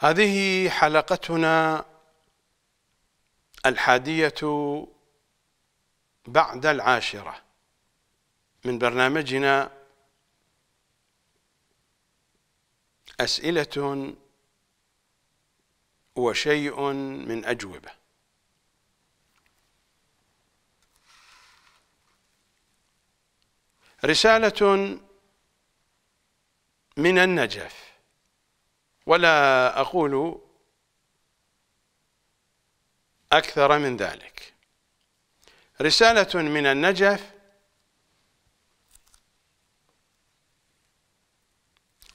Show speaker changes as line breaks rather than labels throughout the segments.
هذه حلقتنا الحادية بعد العاشرة من برنامجنا أسئلة وشيء من أجوبة رسالة من النجف ولا أقول أكثر من ذلك رسالة من النجف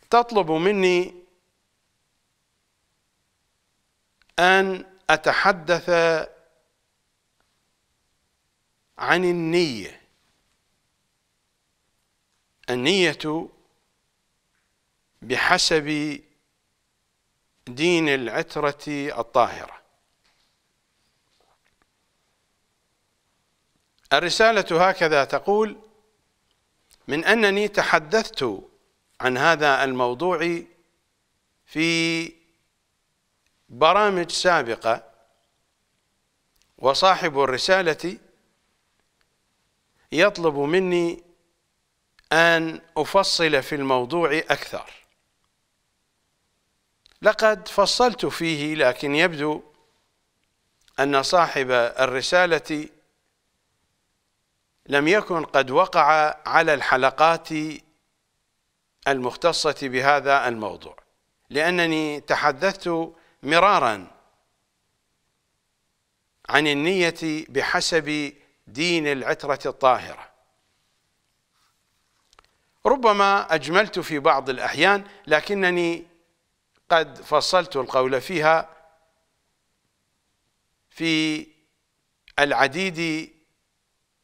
تطلب مني أن أتحدث عن النية النية بحسب دين العترة الطاهرة الرسالة هكذا تقول من أنني تحدثت عن هذا الموضوع في برامج سابقة وصاحب الرسالة يطلب مني أن أفصل في الموضوع أكثر لقد فصلت فيه لكن يبدو أن صاحب الرسالة لم يكن قد وقع على الحلقات المختصة بهذا الموضوع لأنني تحدثت مرارا عن النية بحسب دين العترة الطاهرة ربما أجملت في بعض الأحيان لكنني قد فصلت القول فيها في العديد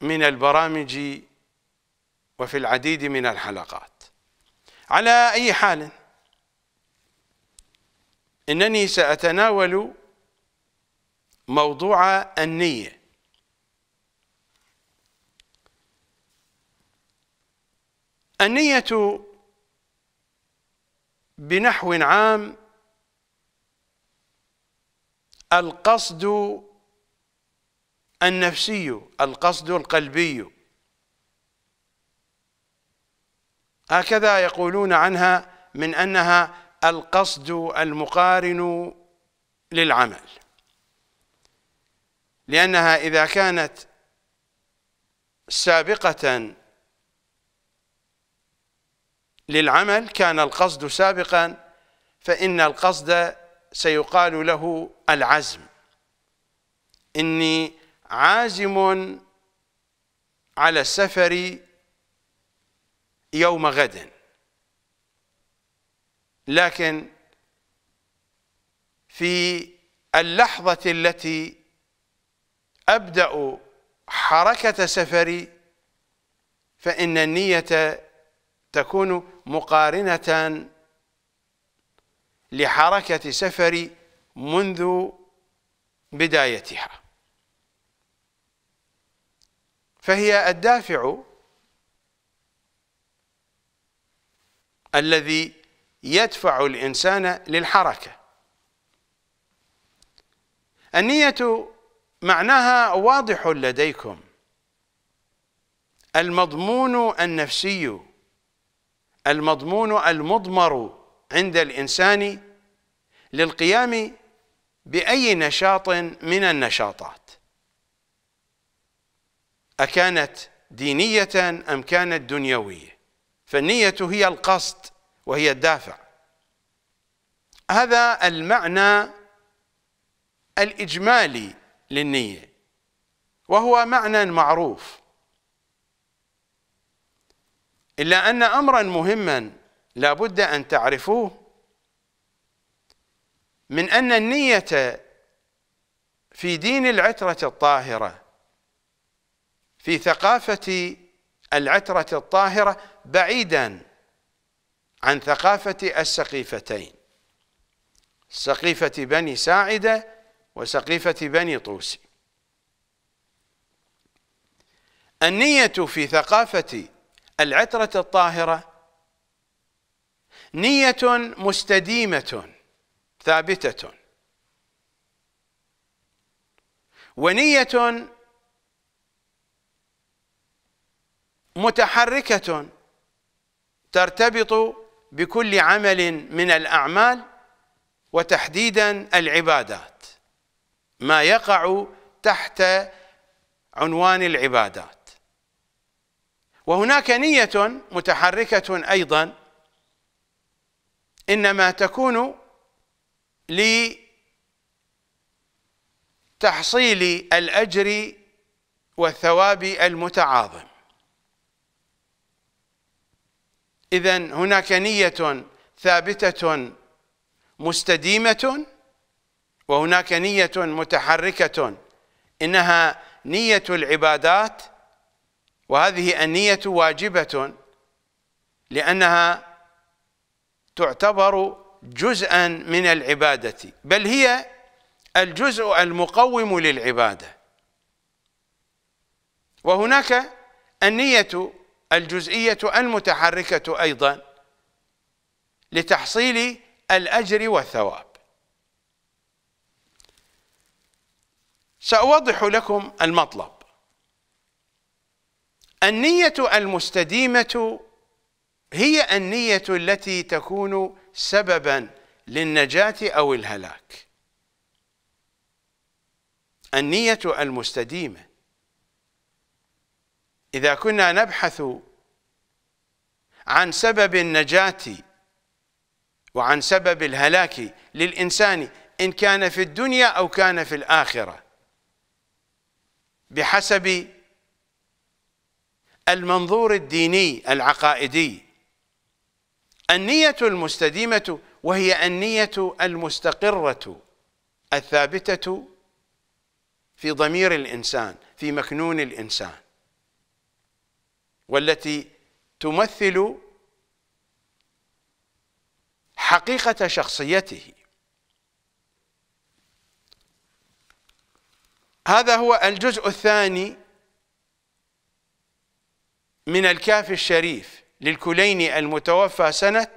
من البرامج وفي العديد من الحلقات على أي حال إنني سأتناول موضوع النية النية بنحو عام القصد النفسي القصد القلبي هكذا يقولون عنها من أنها القصد المقارن للعمل لأنها إذا كانت سابقة للعمل كان القصد سابقا فإن القصد سيقال له العزم إني عازم على السفر يوم غد لكن في اللحظة التي أبدأ حركة سفري فإن النية تكون مقارنة لحركة سفري منذ بدايتها فهي الدافع الذي يدفع الإنسان للحركة النية معناها واضح لديكم المضمون النفسي المضمون المضمر عند الإنسان للقيام بأي نشاط من النشاطات أكانت دينية أم كانت دنيوية فالنية هي القصد وهي الدافع هذا المعنى الإجمالي للنية وهو معنى معروف إلا أن أمرا مهما لابد أن تعرفوه من أن النية في دين العترة الطاهرة في ثقافة العترة الطاهرة بعيدا عن ثقافة السقيفتين سقيفة بني ساعدة وسقيفة بني طوسي النية في ثقافة العترة الطاهرة نية مستديمة ثابتة ونية متحركة ترتبط بكل عمل من الأعمال وتحديدا العبادات ما يقع تحت عنوان العبادات وهناك نية متحركة أيضا إنما تكون لتحصيل الأجر والثواب المتعاظم إذا هناك نية ثابتة مستديمة وهناك نية متحركة إنها نية العبادات وهذه النية واجبة لأنها تعتبر جزءا من العبادة بل هي الجزء المقوم للعبادة وهناك النية الجزئية المتحركة أيضا لتحصيل الأجر والثواب سأوضح لكم المطلب النية المستديمة هي النية التي تكون سببا للنجاة أو الهلاك النية المستديمة إذا كنا نبحث عن سبب النجاة وعن سبب الهلاك للإنسان إن كان في الدنيا أو كان في الآخرة بحسب المنظور الديني العقائدي النية المستديمة وهي النية المستقرة الثابتة في ضمير الإنسان في مكنون الإنسان والتي تمثل حقيقة شخصيته هذا هو الجزء الثاني من الكاف الشريف للكليني المتوفى سنة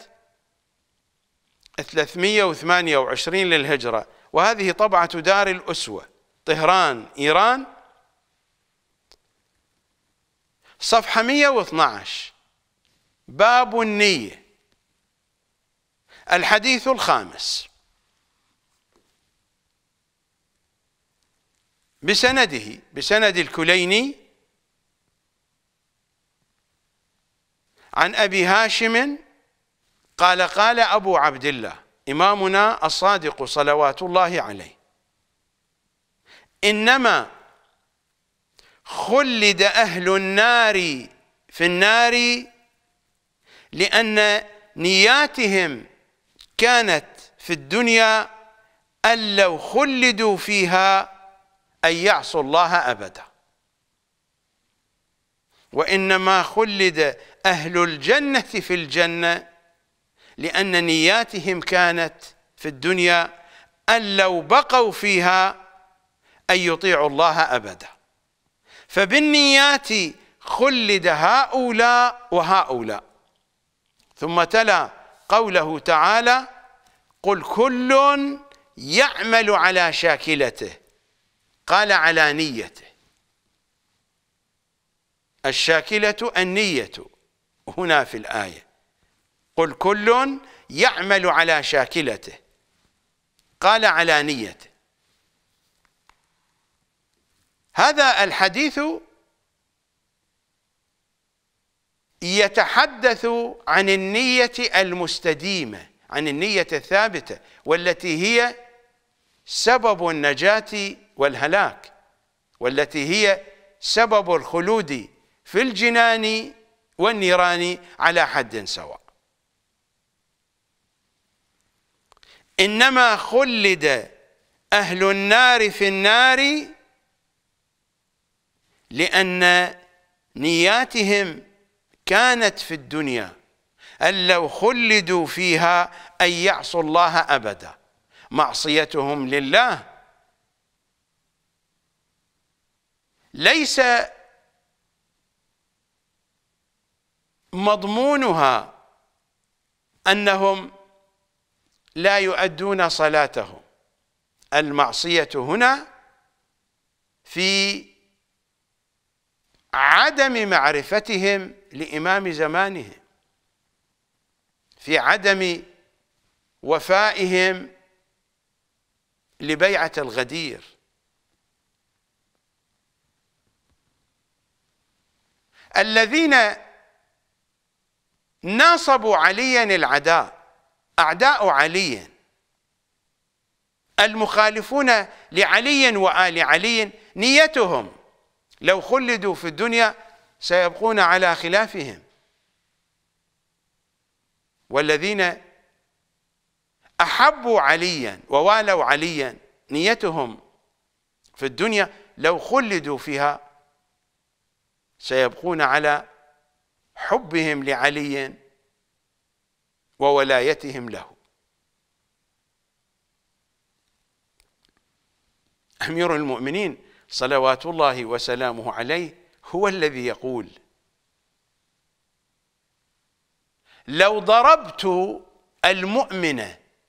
328 للهجرة وهذه طبعة دار الأسوة طهران إيران صفحة 112 باب النية الحديث الخامس بسنده بسند الكليني عن أبي هاشم قال قال أبو عبد الله إمامنا الصادق صلوات الله عليه إنما خلد أهل النار في النار لأن نياتهم كانت في الدنيا أن لو خلدوا فيها أن يعصوا الله أبدا وإنما خلد أهل الجنة في الجنة لأن نياتهم كانت في الدنيا أن لو بقوا فيها أن يطيعوا الله أبدا فبالنيات خلد هؤلاء وهؤلاء ثم تلا قوله تعالى قل كل يعمل على شاكلته قال على نيته الشاكلة النية هنا في الآية قل كل يعمل على شاكلته قال على نيته هذا الحديث يتحدث عن النية المستديمة عن النية الثابتة والتي هي سبب النجاة والهلاك والتي هي سبب الخلود في الجنان والنيران على حد سواء إنما خلد أهل النار في النار لأن نياتهم كانت في الدنيا أن لو خلدوا فيها أن يعصوا الله أبدا معصيتهم لله ليس مضمونها أنهم لا يؤدون صلاتهم المعصية هنا في عدم معرفتهم لإمام زمانهم في عدم وفائهم لبيعة الغدير الذين ناصبوا عليا العداء أعداء علي المخالفون لعلي وآل علي نيتهم لو خلدوا في الدنيا سيبقون على خلافهم والذين أحبوا عليا ووالوا عليا نيتهم في الدنيا لو خلدوا فيها سيبقون على حبهم لعلي وولايتهم له امير المؤمنين صلوات الله وسلامه عليه هو الذي يقول لو ضربت المؤمن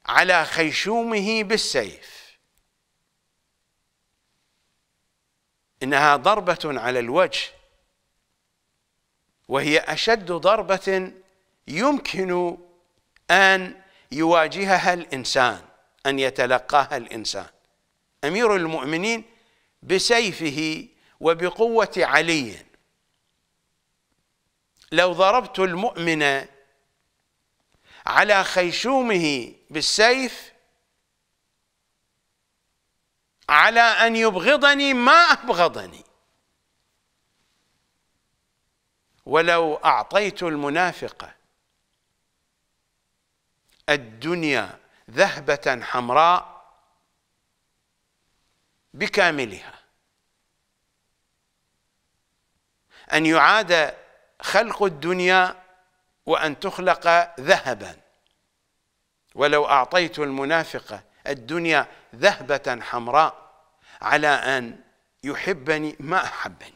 على خيشومه بالسيف انها ضربه على الوجه وهي أشد ضربة يمكن أن يواجهها الإنسان أن يتلقاها الإنسان أمير المؤمنين بسيفه وبقوة علي لو ضربت المؤمن على خيشومه بالسيف على أن يبغضني ما أبغضني ولو أعطيت المنافق الدنيا ذهبة حمراء بكاملها أن يعاد خلق الدنيا وأن تخلق ذهبا ولو أعطيت المنافق الدنيا ذهبة حمراء على أن يحبني ما أحبني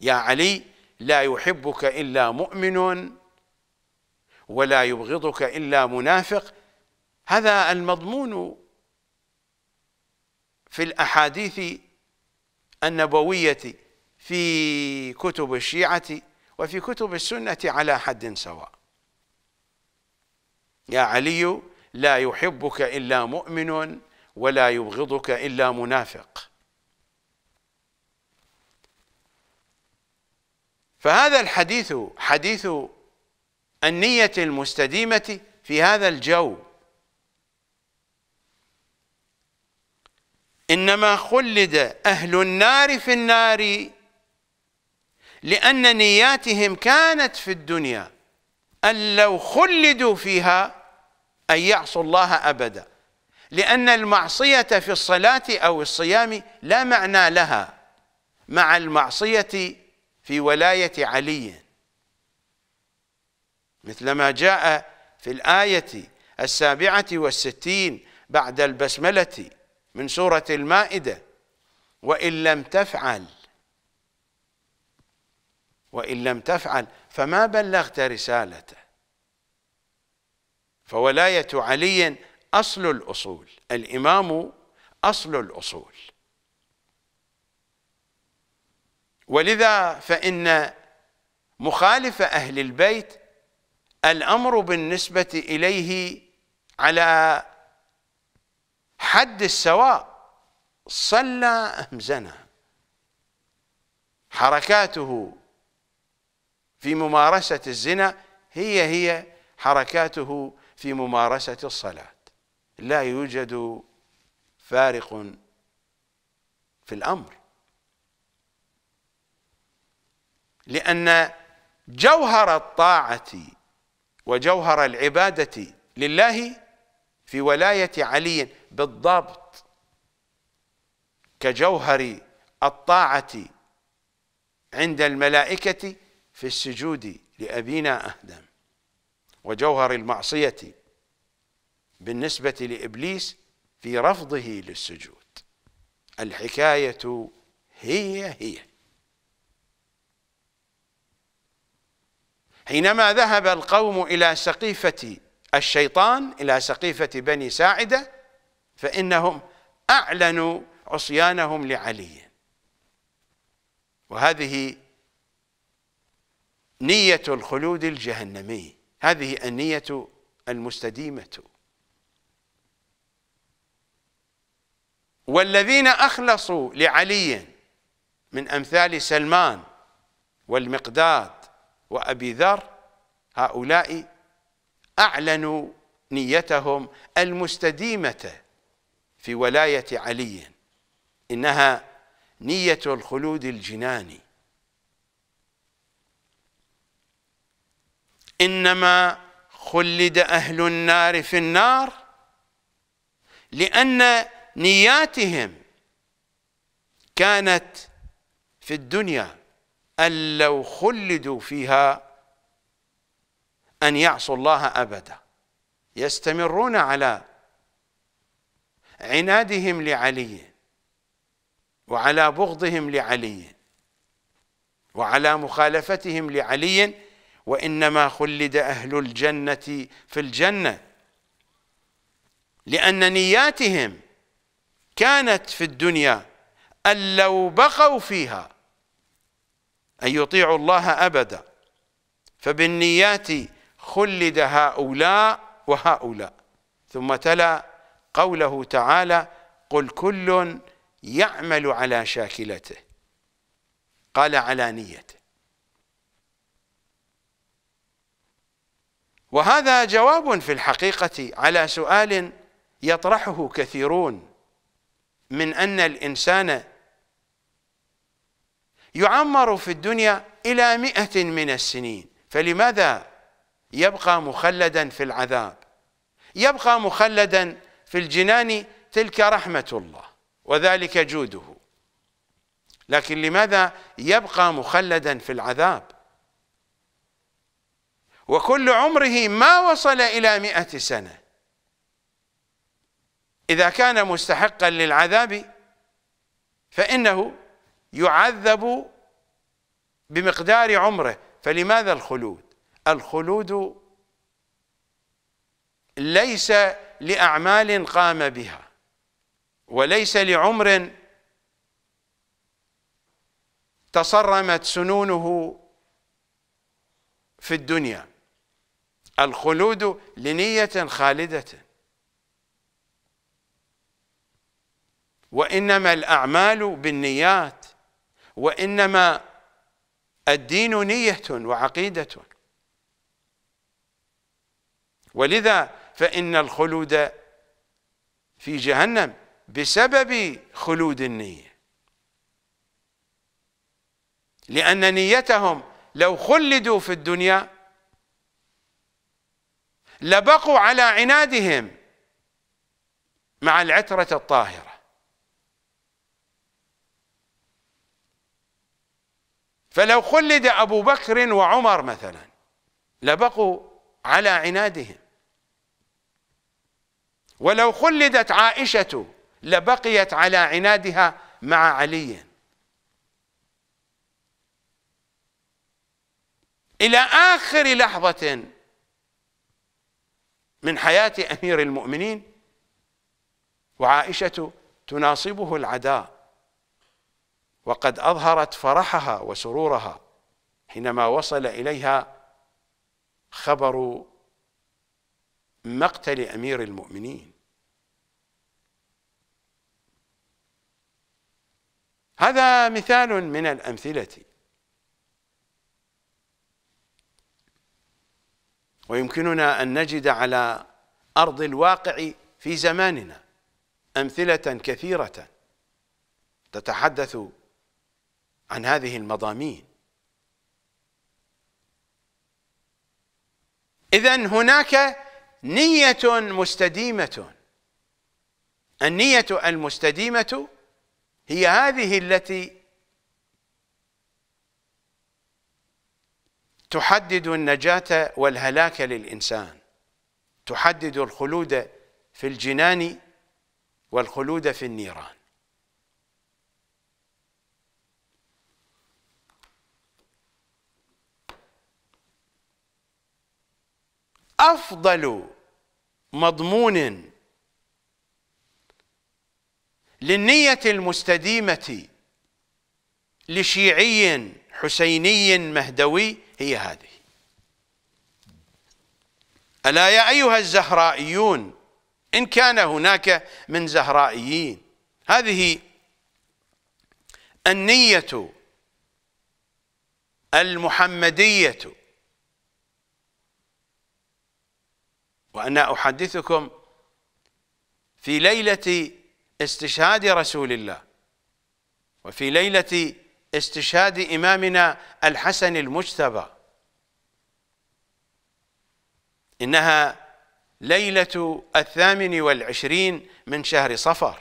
يا علي لا يحبك إلا مؤمن ولا يبغضك إلا منافق هذا المضمون في الأحاديث النبوية في كتب الشيعة وفي كتب السنة على حد سواء يا علي لا يحبك إلا مؤمن ولا يبغضك إلا منافق فهذا الحديث حديث النية المستديمة في هذا الجو إنما خلد أهل النار في النار لأن نياتهم كانت في الدنيا أن لو خلدوا فيها أن يعصوا الله أبدا لأن المعصية في الصلاة أو الصيام لا معنى لها مع المعصية في ولاية علي مثلما جاء في الآية السابعة والستين بعد البسملة من سورة المائدة وإن لم تفعل وإن لم تفعل فما بلغت رسالته فولاية علي أصل الأصول الإمام أصل الأصول ولذا فإن مخالف أهل البيت الأمر بالنسبة إليه على حد السواء صلى أم زنى حركاته في ممارسة الزنا هي هي حركاته في ممارسة الصلاة لا يوجد فارق في الأمر لأن جوهر الطاعة وجوهر العبادة لله في ولاية علي بالضبط كجوهر الطاعة عند الملائكة في السجود لأبينا أهدم وجوهر المعصية بالنسبة لإبليس في رفضه للسجود الحكاية هي هي حينما ذهب القوم إلى سقيفة الشيطان إلى سقيفة بني ساعدة فإنهم أعلنوا عصيانهم لعلي وهذه نية الخلود الجهنمي هذه النية المستديمة والذين أخلصوا لعلي من أمثال سلمان والمقداد وأبي ذر هؤلاء أعلنوا نيتهم المستديمة في ولاية علي إنها نية الخلود الجناني إنما خلد أهل النار في النار لأن نياتهم كانت في الدنيا أن لو خلدوا فيها أن يعصوا الله أبدا يستمرون على عنادهم لعلي وعلى بغضهم لعلي وعلى مخالفتهم لعلي وإنما خلد أهل الجنة في الجنة لأن نياتهم كانت في الدنيا أن لو بقوا فيها أن يطيعوا الله أبدا فبالنيات خلد هؤلاء وهؤلاء ثم تلا قوله تعالى قل كل يعمل على شاكلته قال على نيته وهذا جواب في الحقيقة على سؤال يطرحه كثيرون من أن الإنسان يعمر في الدنيا إلى مئة من السنين فلماذا يبقى مخلدا في العذاب يبقى مخلدا في الجنان تلك رحمة الله وذلك جوده لكن لماذا يبقى مخلدا في العذاب وكل عمره ما وصل إلى مئة سنة إذا كان مستحقا للعذاب فإنه يعذب بمقدار عمره فلماذا الخلود الخلود ليس لأعمال قام بها وليس لعمر تصرمت سنونه في الدنيا الخلود لنية خالدة وإنما الأعمال بالنيات وإنما الدين نية وعقيدة ولذا فإن الخلود في جهنم بسبب خلود النية لأن نيتهم لو خلدوا في الدنيا لبقوا على عنادهم مع العترة الطاهرة فلو خلد أبو بكر وعمر مثلا لبقوا على عنادهم ولو خلدت عائشة لبقيت على عنادها مع علي إلى آخر لحظة من حياة أمير المؤمنين وعائشة تناصبه العداء وقد اظهرت فرحها وسرورها حينما وصل اليها خبر مقتل امير المؤمنين هذا مثال من الامثله ويمكننا ان نجد على ارض الواقع في زماننا امثله كثيره تتحدث عن هذه المضامين اذا هناك نيه مستديمه النيه المستديمه هي هذه التي تحدد النجاه والهلاك للانسان تحدد الخلود في الجنان والخلود في النيران أفضل مضمون للنية المستديمة لشيعي حسيني مهدوي هي هذه ألا يا أيها الزهرائيون إن كان هناك من زهرائيين هذه النية المحمدية وأنا أحدثكم في ليلة استشهاد رسول الله وفي ليلة استشهاد إمامنا الحسن المجتبى إنها ليلة الثامن والعشرين من شهر صفر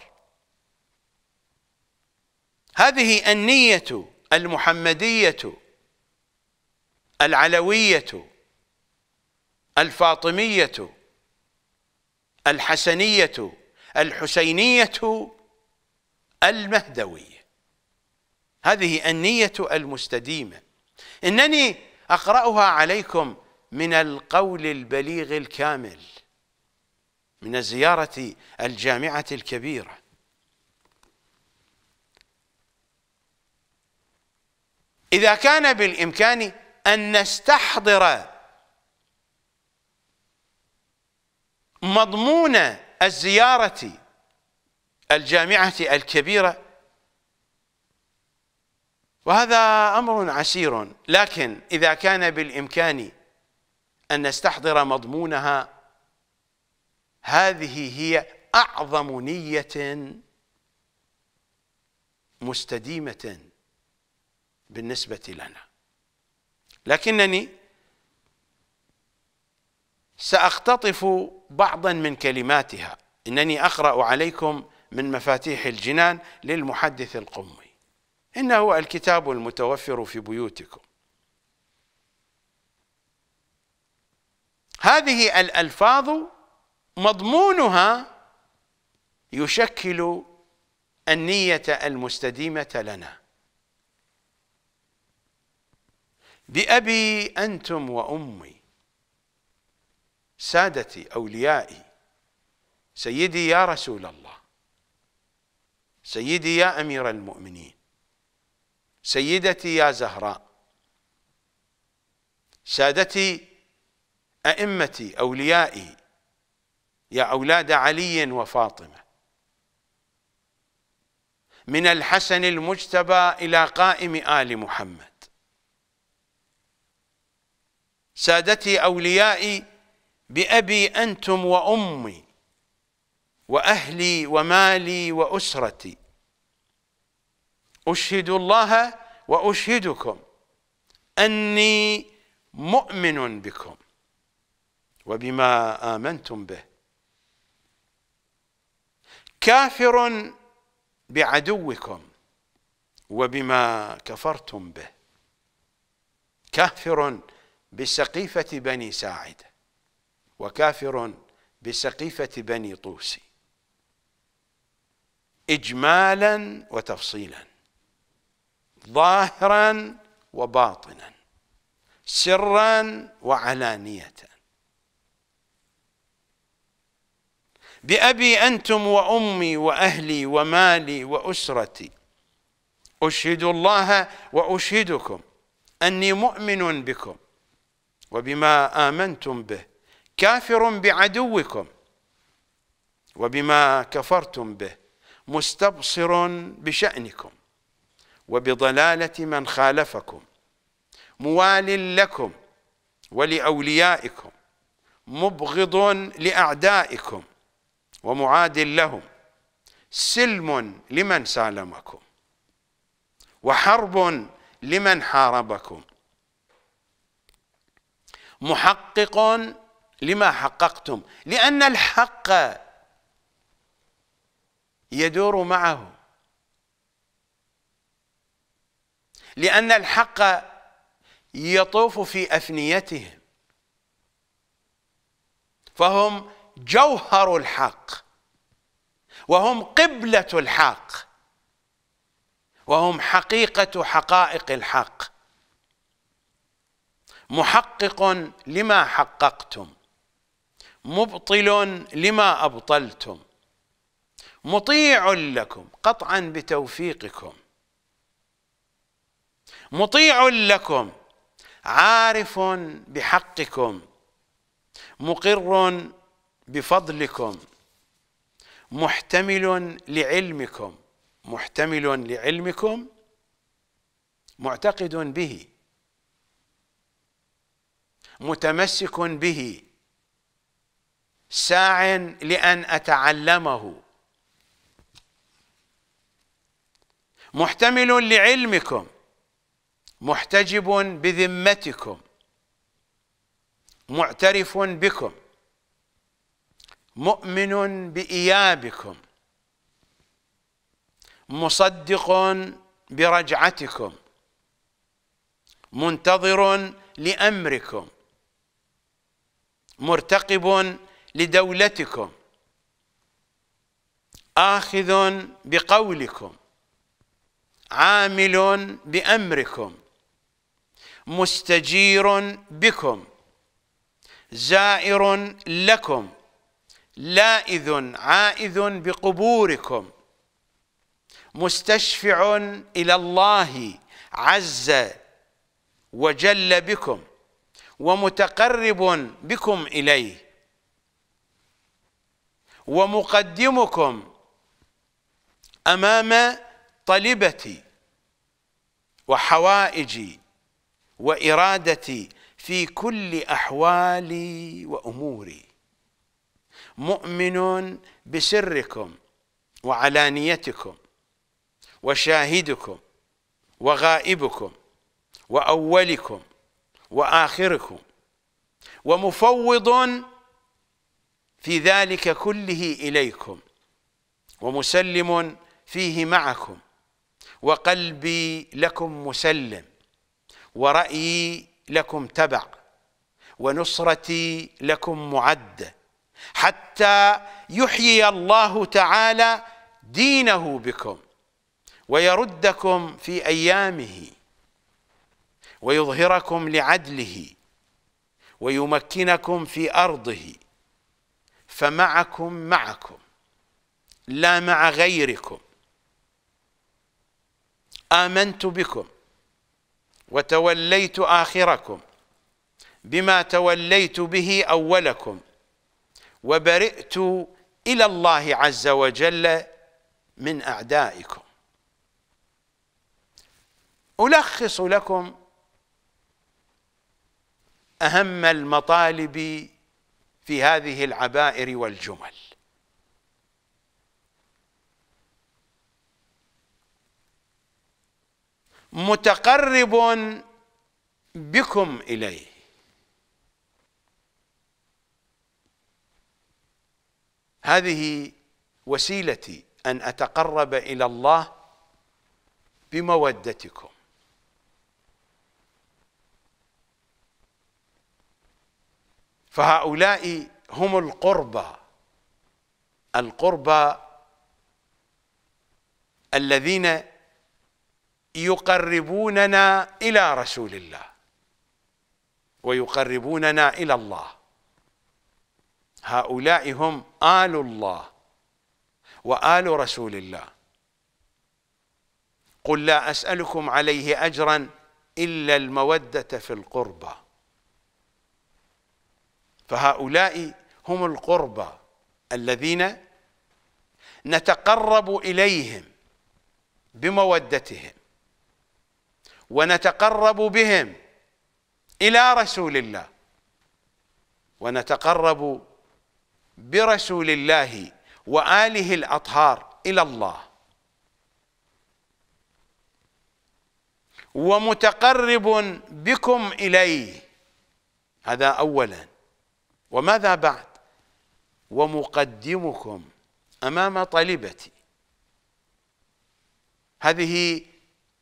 هذه النية المحمدية العلوية الفاطمية الحسنية الحسينية المهدوية هذه النية المستديمة إنني أقرأها عليكم من القول البليغ الكامل من زيارة الجامعة الكبيرة إذا كان بالإمكان أن نستحضر مضمون الزيارة الجامعة الكبيرة وهذا أمر عسير لكن إذا كان بالإمكان أن نستحضر مضمونها هذه هي أعظم نية مستديمة بالنسبة لنا لكنني سأختطف بعضا من كلماتها إنني أقرأ عليكم من مفاتيح الجنان للمحدث القمي إنه الكتاب المتوفر في بيوتكم هذه الألفاظ مضمونها يشكل النية المستديمة لنا بأبي أنتم وأمي سادتي أوليائي سيدي يا رسول الله سيدي يا أمير المؤمنين سيدتي يا زهراء سادتي أئمتي أوليائي يا أولاد علي وفاطمة من الحسن المجتبى إلى قائم آل محمد سادتي أوليائي بأبي أنتم وأمي وأهلي ومالي وأسرتي أشهد الله وأشهدكم أني مؤمن بكم وبما آمنتم به كافر بعدوكم وبما كفرتم به كافر بسقيفة بني ساعده وكافر بسقيفة بني طوس إجمالا وتفصيلا ظاهرا وباطنا سرا وعلانية بأبي أنتم وأمي وأهلي ومالي وأسرتي أشهد الله وأشهدكم أني مؤمن بكم وبما آمنتم به كافر بعدوكم وبما كفرتم به مستبصر بشأنكم وبضلالة من خالفكم موال لكم ولأوليائكم مبغض لأعدائكم ومعاد لهم سلم لمن سالمكم وحرب لمن حاربكم محقق لما حققتم لأن الحق يدور معه لأن الحق يطوف في أفنيتهم فهم جوهر الحق وهم قبلة الحق وهم حقيقة حقائق الحق محقق لما حققتم مبطل لما أبطلتم مطيع لكم قطعا بتوفيقكم مطيع لكم عارف بحقكم مقر بفضلكم محتمل لعلمكم محتمل لعلمكم معتقد به متمسك به ساع لأن أتعلمه محتمل لعلمكم محتجب بذمتكم معترف بكم مؤمن بإيابكم مصدق برجعتكم منتظر لأمركم مرتقب لدولتكم آخذ بقولكم عامل بأمركم مستجير بكم زائر لكم لائذ عائذ بقبوركم مستشفع إلى الله عز وجل بكم ومتقرب بكم إليه ومقدمكم أمام طلبتي وحوائجي وإرادتي في كل أحوالي وأموري مؤمن بسركم وعلانيتكم وشاهدكم وغائبكم وأولكم وآخركم ومفوض في ذلك كله إليكم ومسلم فيه معكم وقلبي لكم مسلم ورأيي لكم تبع ونصرتي لكم معد حتى يحيي الله تعالى دينه بكم ويردكم في أيامه ويظهركم لعدله ويمكنكم في أرضه فمعكم معكم لا مع غيركم آمنت بكم وتوليت آخركم بما توليت به أولكم وبرئت إلى الله عز وجل من أعدائكم ألخص لكم أهم المطالب في هذه العبائر والجمل متقرب بكم اليه هذه وسيلتي ان اتقرب الى الله بمودتكم فهؤلاء هم القربى القربى الذين يقربوننا الى رسول الله ويقربوننا الى الله هؤلاء هم ال الله وال رسول الله قل لا اسالكم عليه اجرا الا الموده في القربى فهؤلاء هم القربى الذين نتقرب إليهم بمودتهم ونتقرب بهم إلى رسول الله ونتقرب برسول الله وآله الأطهار إلى الله ومتقرب بكم إليه هذا أولاً وماذا بعد ومقدمكم أمام طلبتي هذه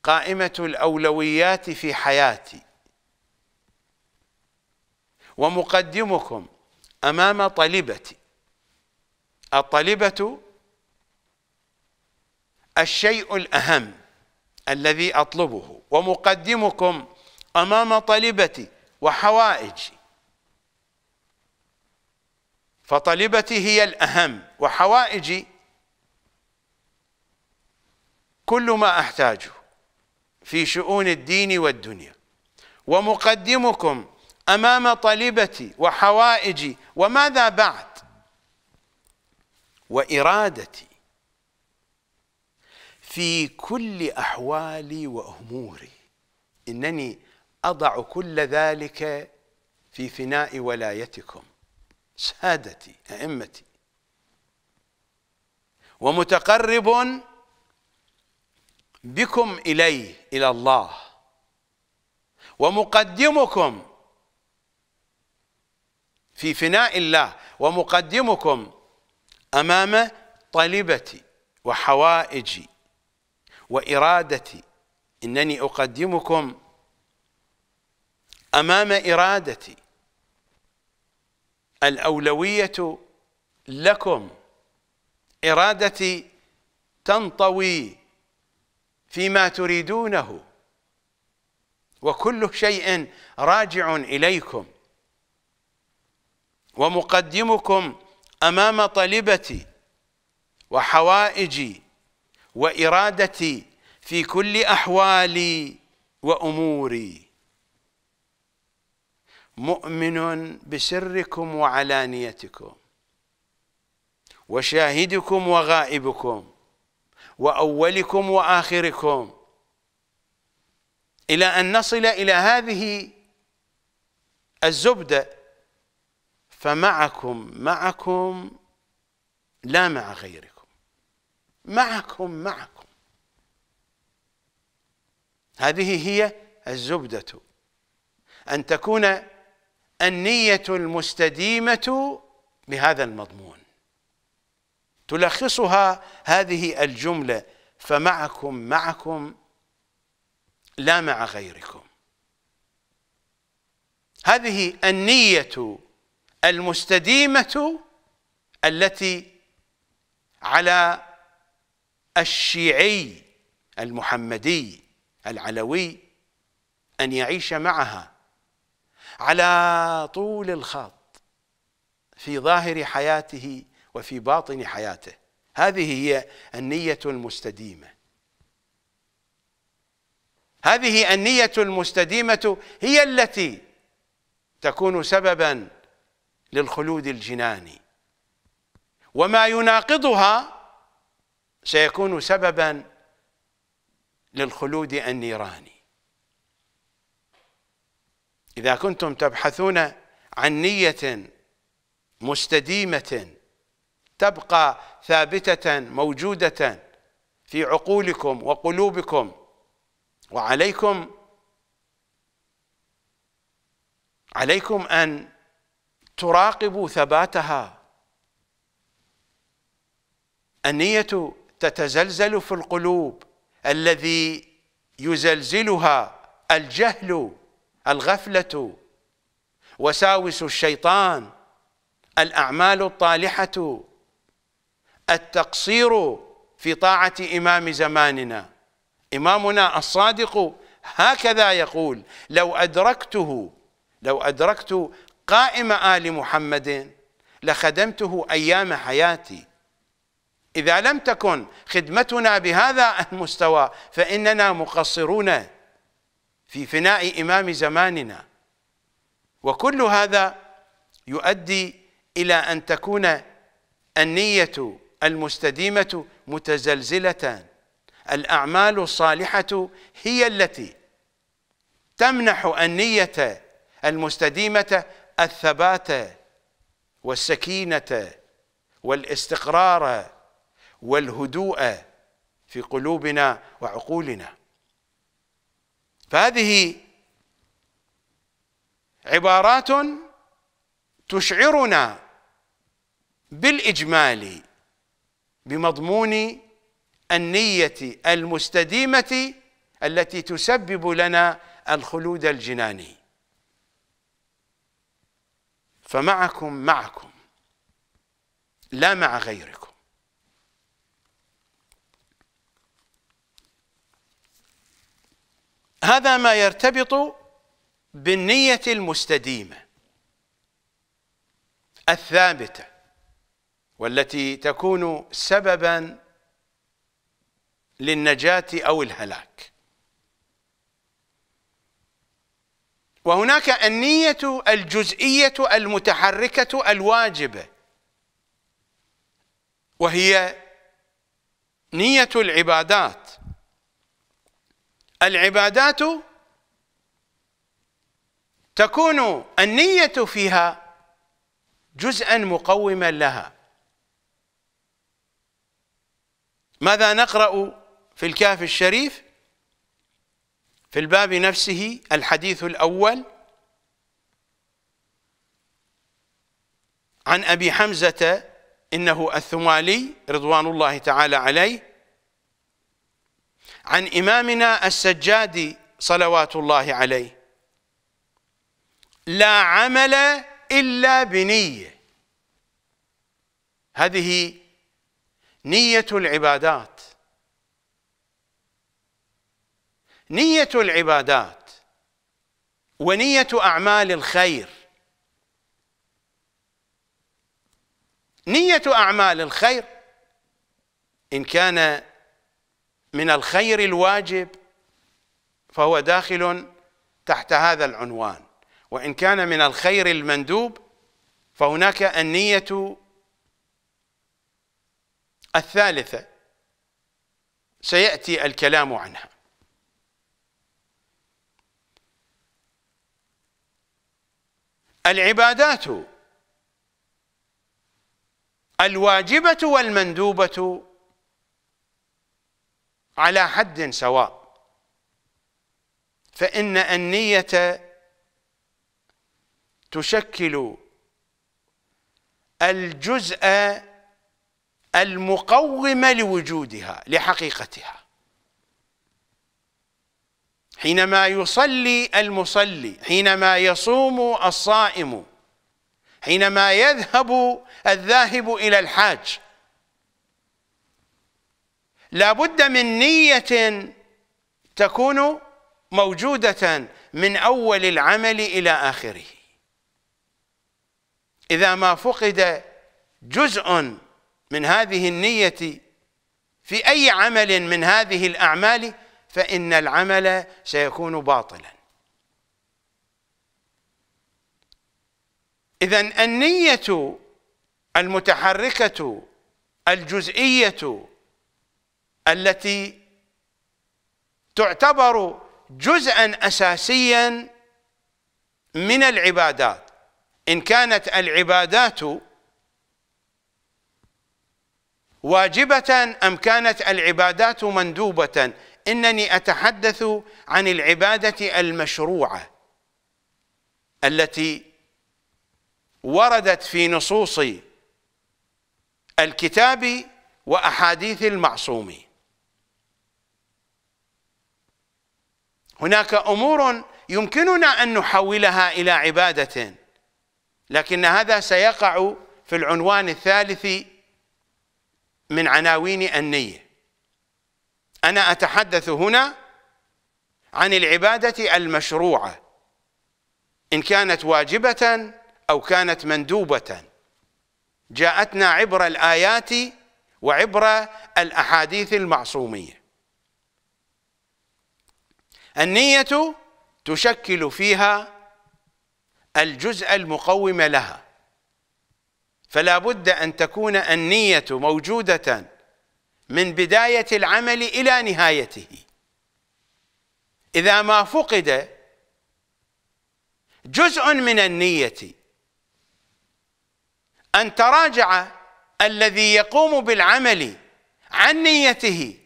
قائمة الأولويات في حياتي ومقدمكم أمام طلبتي الطلبة الشيء الأهم الذي أطلبه ومقدمكم أمام طلبتي وحوائجي فطلبتي هي الأهم وحوائجي كل ما أحتاجه في شؤون الدين والدنيا ومقدمكم أمام طلبتي وحوائجي وماذا بعد وإرادتي في كل أحوالي وأموري إنني أضع كل ذلك في فناء ولايتكم سادتي أئمتي ومتقرب بكم إليه إلى الله ومقدمكم في فناء الله ومقدمكم أمام طلبتي وحوائجي وإرادتي إنني أقدمكم أمام إرادتي الأولوية لكم إرادتي تنطوي فيما تريدونه وكل شيء راجع إليكم ومقدمكم أمام طلبتي وحوائجي وإرادتي في كل أحوالي وأموري مؤمن بسركم وعلانيتكم وشاهدكم وغائبكم واولكم واخركم الى ان نصل الى هذه الزبده فمعكم معكم لا مع غيركم معكم معكم هذه هي الزبده ان تكون النية المستديمة بهذا المضمون تلخصها هذه الجملة فمعكم معكم لا مع غيركم هذه النية المستديمة التي على الشيعي المحمدي العلوي أن يعيش معها على طول الخط في ظاهر حياته وفي باطن حياته هذه هي النية المستديمة هذه النية المستديمة هي التي تكون سببا للخلود الجناني وما يناقضها سيكون سببا للخلود النيراني إذا كنتم تبحثون عن نية مستديمة تبقى ثابتة موجودة في عقولكم وقلوبكم وعليكم عليكم أن تراقبوا ثباتها النية تتزلزل في القلوب الذي يزلزلها الجهل الغفلة وساوس الشيطان الأعمال الطالحة التقصير في طاعة إمام زماننا إمامنا الصادق هكذا يقول لو أدركته لو أدركت قائم آل محمد لخدمته أيام حياتي إذا لم تكن خدمتنا بهذا المستوى فإننا مقصرون في فناء إمام زماننا وكل هذا يؤدي إلى أن تكون النية المستديمة متزلزلة الأعمال الصالحة هي التي تمنح النية المستديمة الثبات والسكينة والاستقرار والهدوء في قلوبنا وعقولنا فهذه عبارات تشعرنا بالاجمال بمضمون النيه المستديمه التي تسبب لنا الخلود الجناني فمعكم معكم لا مع غيركم هذا ما يرتبط بالنية المستديمة الثابتة والتي تكون سببا للنجاة أو الهلاك وهناك النية الجزئية المتحركة الواجبة وهي نية العبادات العبادات تكون النية فيها جزءا مقوما لها ماذا نقرأ في الكهف الشريف في الباب نفسه الحديث الأول عن أبي حمزة إنه الثمالي رضوان الله تعالى عليه عن إمامنا السجادي صلوات الله عليه لا عمل إلا بنية هذه نية العبادات نية العبادات ونية أعمال الخير نية أعمال الخير إن كان من الخير الواجب فهو داخل تحت هذا العنوان وإن كان من الخير المندوب فهناك النية الثالثة سيأتي الكلام عنها العبادات الواجبة والمندوبة على حد سواء فإن النية تشكل الجزء المقوم لوجودها لحقيقتها حينما يصلي المصلي حينما يصوم الصائم حينما يذهب الذاهب إلى الحاج لابد من نية تكون موجودة من أول العمل إلى آخره إذا ما فقد جزء من هذه النية في أي عمل من هذه الأعمال فإن العمل سيكون باطلا إذا النية المتحركة الجزئية التي تعتبر جزءا اساسيا من العبادات ان كانت العبادات واجبه ام كانت العبادات مندوبه انني اتحدث عن العباده المشروعه التي وردت في نصوص الكتاب واحاديث المعصوم هناك امور يمكننا ان نحولها الى عباده لكن هذا سيقع في العنوان الثالث من عناوين النيه انا اتحدث هنا عن العباده المشروعه ان كانت واجبه او كانت مندوبه جاءتنا عبر الايات وعبر الاحاديث المعصوميه النية تشكل فيها الجزء المقوم لها فلا بد أن تكون النية موجودة من بداية العمل إلى نهايته إذا ما فقد جزء من النية أن تراجع الذي يقوم بالعمل عن نيته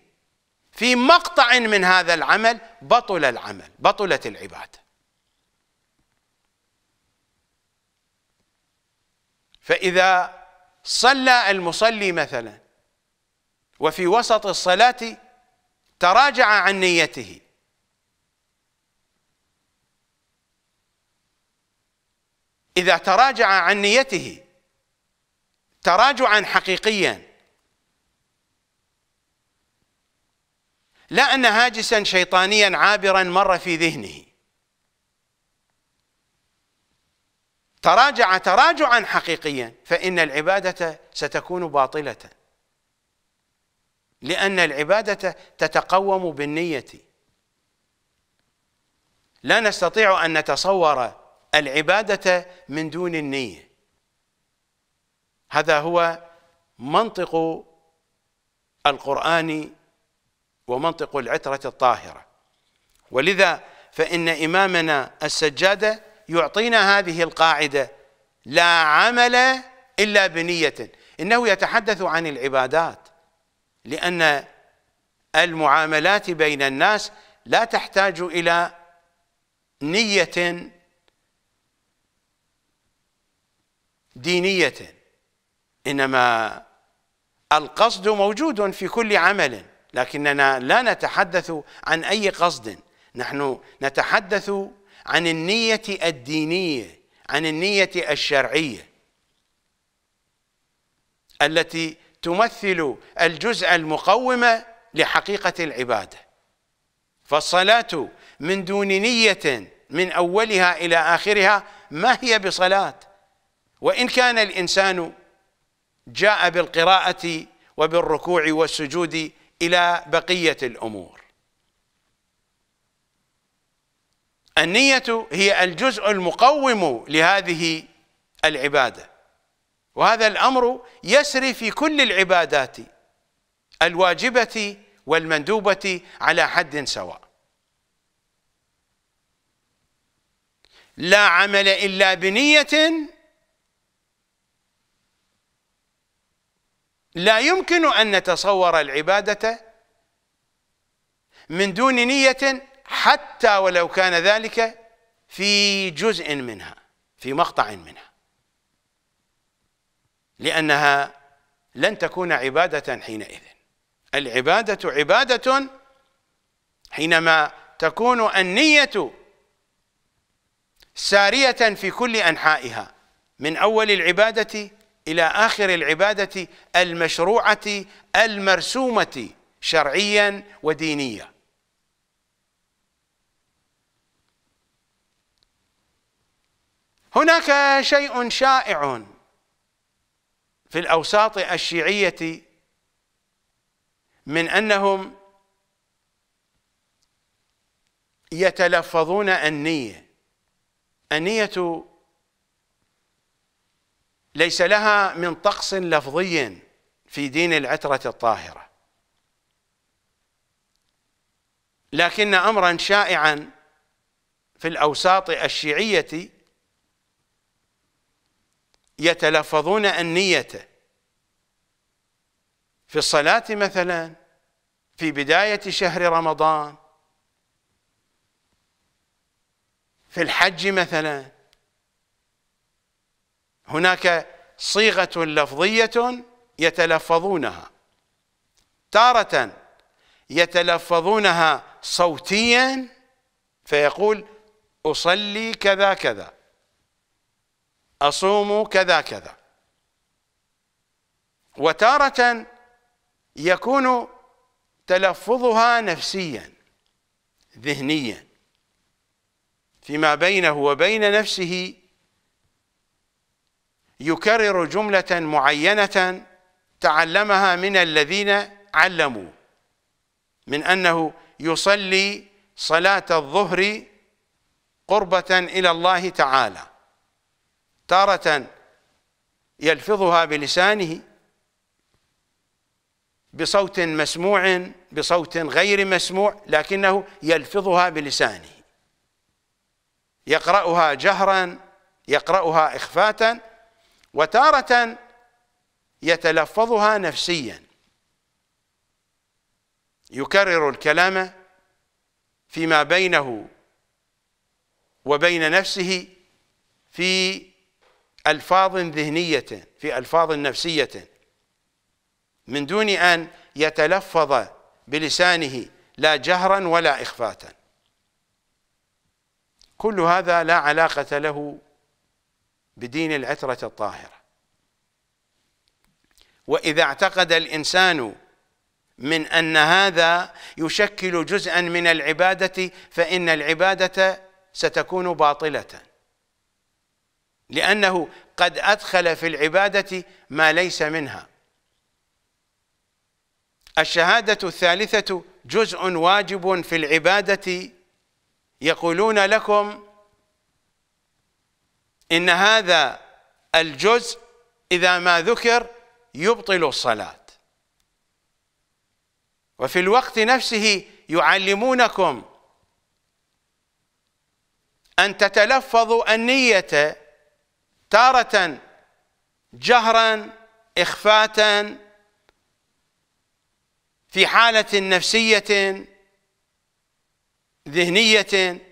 في مقطع من هذا العمل بطل العمل بطلت العباده فاذا صلى المصلي مثلا وفي وسط الصلاه تراجع عن نيته اذا تراجع عن نيته تراجعا حقيقيا لأن هاجسا شيطانيا عابرا مر في ذهنه تراجع تراجعا حقيقيا فإن العبادة ستكون باطلة لأن العبادة تتقوم بالنية لا نستطيع أن نتصور العبادة من دون النية هذا هو منطق القرآن ومنطق العترة الطاهرة ولذا فإن إمامنا السجادة يعطينا هذه القاعدة لا عمل إلا بنية إنه يتحدث عن العبادات لأن المعاملات بين الناس لا تحتاج إلى نية دينية إنما القصد موجود في كل عمل لكننا لا نتحدث عن أي قصد نحن نتحدث عن النية الدينية عن النية الشرعية التي تمثل الجزء المقومة لحقيقة العبادة فالصلاة من دون نية من أولها إلى آخرها ما هي بصلاة وإن كان الإنسان جاء بالقراءة وبالركوع والسجود إلى بقية الأمور النية هي الجزء المقوم لهذه العبادة وهذا الأمر يسري في كل العبادات الواجبة والمندوبة على حد سواء لا عمل إلا بنية لا يمكن أن نتصور العبادة من دون نية حتى ولو كان ذلك في جزء منها في مقطع منها لأنها لن تكون عبادة حينئذ العبادة عبادة حينما تكون النية سارية في كل أنحائها من أول العبادة إلى آخر العبادة المشروعة المرسومة شرعيا ودينيا هناك شيء شائع في الأوساط الشيعية من أنهم يتلفظون النية النية ليس لها من طقس لفظي في دين العترة الطاهرة لكن أمرا شائعا في الأوساط الشيعية يتلفظون النية في الصلاة مثلا في بداية شهر رمضان في الحج مثلا هناك صيغة لفظية يتلفظونها تارة يتلفظونها صوتيا فيقول أصلي كذا كذا أصوم كذا كذا وتارة يكون تلفظها نفسيا ذهنيا فيما بينه وبين نفسه يكرر جملة معينة تعلمها من الذين علموا من أنه يصلي صلاة الظهر قربة إلى الله تعالى تارة يلفظها بلسانه بصوت مسموع بصوت غير مسموع لكنه يلفظها بلسانه يقرأها جهرا يقرأها إخفاتا وتارة يتلفظها نفسيا يكرر الكلام فيما بينه وبين نفسه في ألفاظ ذهنية في ألفاظ نفسية من دون أن يتلفظ بلسانه لا جهرا ولا إخفاتا كل هذا لا علاقة له بدين العترة الطاهرة وإذا اعتقد الإنسان من أن هذا يشكل جزءا من العبادة فإن العبادة ستكون باطلة لأنه قد أدخل في العبادة ما ليس منها الشهادة الثالثة جزء واجب في العبادة يقولون لكم إن هذا الجزء إذا ما ذكر يبطل الصلاة وفي الوقت نفسه يعلمونكم أن تتلفظوا النية تارة جهرا إخفاتا في حالة نفسية ذهنية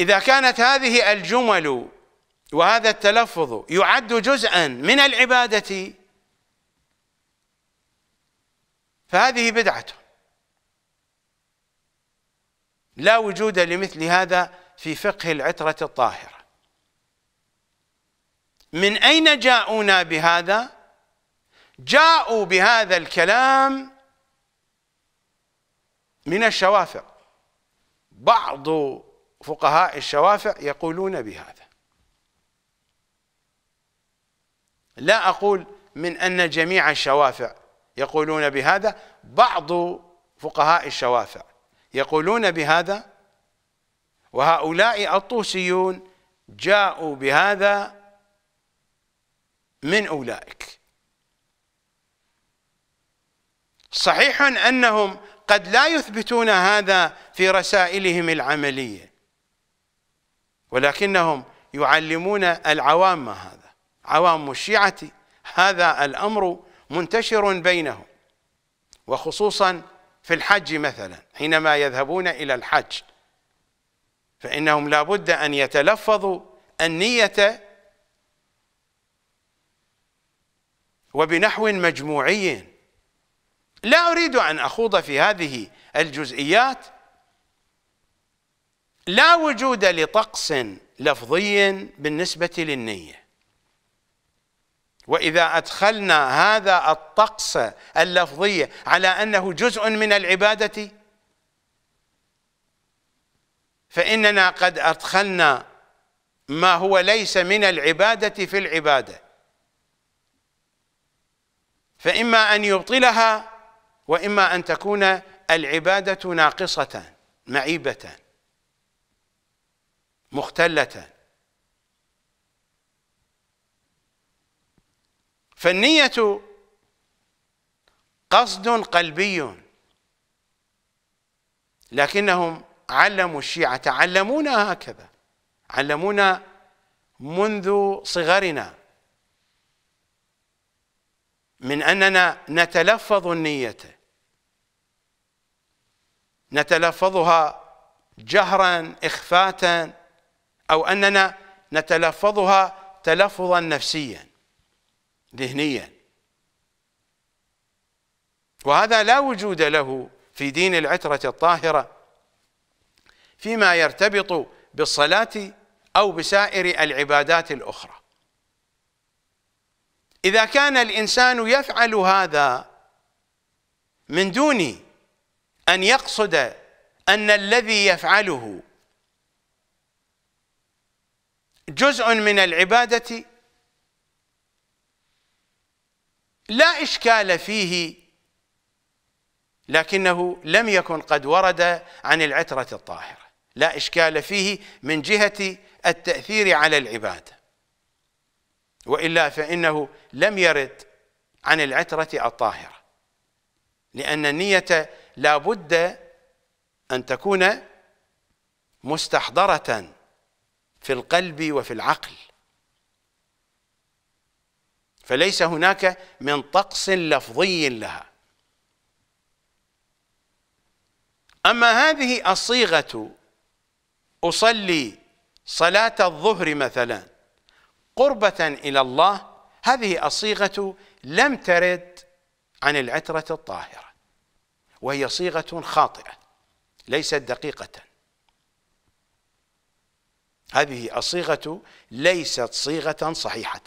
إذا كانت هذه الجمل وهذا التلفظ يعد جزءا من العبادة فهذه بدعة لا وجود لمثل هذا في فقه العترة الطاهرة من أين جاءونا بهذا جاءوا بهذا الكلام من الشوافع بعض فقهاء الشوافع يقولون بهذا لا أقول من أن جميع الشوافع يقولون بهذا بعض فقهاء الشوافع يقولون بهذا وهؤلاء الطوسيون جاءوا بهذا من أولئك صحيح أنهم قد لا يثبتون هذا في رسائلهم العملية ولكنهم يعلمون العوام هذا عوام الشيعة هذا الأمر منتشر بينهم وخصوصا في الحج مثلا حينما يذهبون إلى الحج فإنهم لا بد أن يتلفظوا النية وبنحو مجموعي لا أريد أن أخوض في هذه الجزئيات لا وجود لطقس لفظي بالنسبة للنية وإذا أدخلنا هذا الطقس اللفظي على أنه جزء من العبادة فإننا قد أدخلنا ما هو ليس من العبادة في العبادة فإما أن يبطلها وإما أن تكون العبادة ناقصة معيبة مختلة فالنية قصد قلبي لكنهم علموا الشيعة علمونا هكذا علمونا منذ صغرنا من أننا نتلفظ النية نتلفظها جهرا إخفاتا أو أننا نتلفظها تلفظا نفسيا ذهنيا وهذا لا وجود له في دين العترة الطاهرة فيما يرتبط بالصلاة أو بسائر العبادات الأخرى إذا كان الإنسان يفعل هذا من دون أن يقصد أن الذي يفعله جزء من العباده لا اشكال فيه لكنه لم يكن قد ورد عن العتره الطاهره لا اشكال فيه من جهه التاثير على العباده والا فانه لم يرد عن العتره الطاهره لان النيه لا بد ان تكون مستحضره في القلب وفي العقل فليس هناك من طقس لفظي لها أما هذه الصيغة أصلي صلاة الظهر مثلا قربة إلى الله هذه الصيغة لم ترد عن العترة الطاهرة وهي صيغة خاطئة ليست دقيقة هذه الصيغة ليست صيغة صحيحة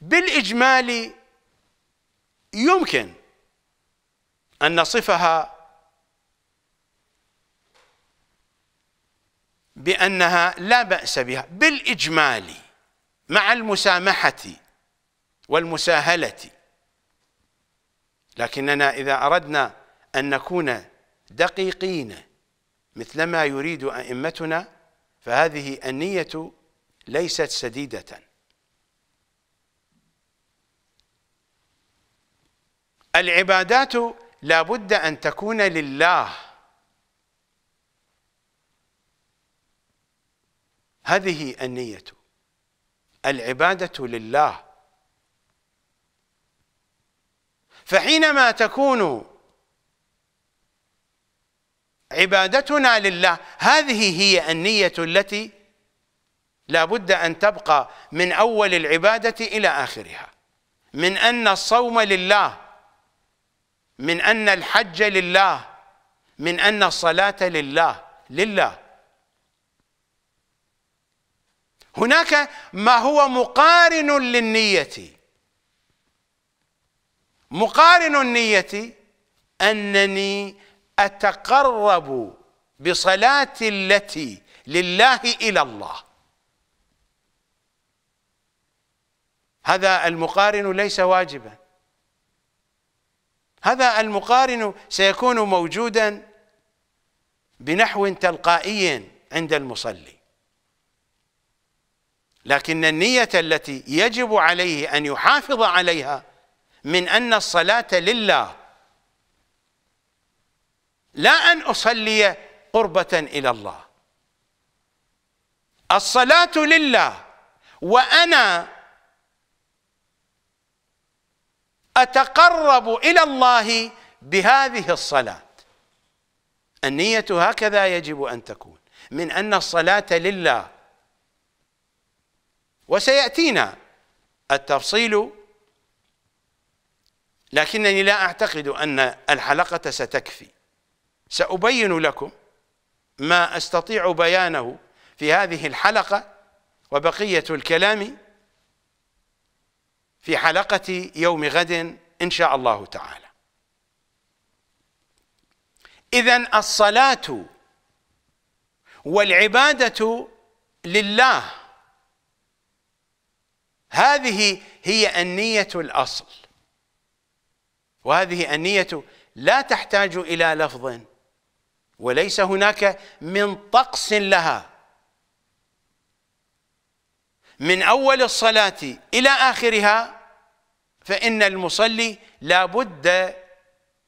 بالإجمال يمكن أن نصفها بأنها لا بأس بها بالإجمال مع المسامحة والمساهلة لكننا إذا أردنا أن نكون دقيقين مثلما يريد أئمتنا فهذه النية ليست سديدة العبادات لا بد أن تكون لله هذه النية العبادة لله فحينما تكون عبادتنا لله هذه هي النية التي لا بد أن تبقى من أول العبادة إلى آخرها من أن الصوم لله من أن الحج لله من أن الصلاة لله لله هناك ما هو مقارن للنية مقارن النية أنني أتقرب بصلاة التي لله إلى الله هذا المقارن ليس واجبا هذا المقارن سيكون موجودا بنحو تلقائي عند المصلي لكن النية التي يجب عليه أن يحافظ عليها من أن الصلاة لله لا أن أصلي قربة إلى الله الصلاة لله وأنا أتقرب إلى الله بهذه الصلاة النية هكذا يجب أن تكون من أن الصلاة لله وسيأتينا التفصيل لكنني لا أعتقد أن الحلقة ستكفي سأبين لكم ما أستطيع بيانه في هذه الحلقة وبقية الكلام في حلقة يوم غد إن شاء الله تعالى إذا الصلاة والعبادة لله هذه هي النية الأصل وهذه النية لا تحتاج إلى لفظ وليس هناك من طقس لها من أول الصلاة إلى آخرها فإن المصلي لا بد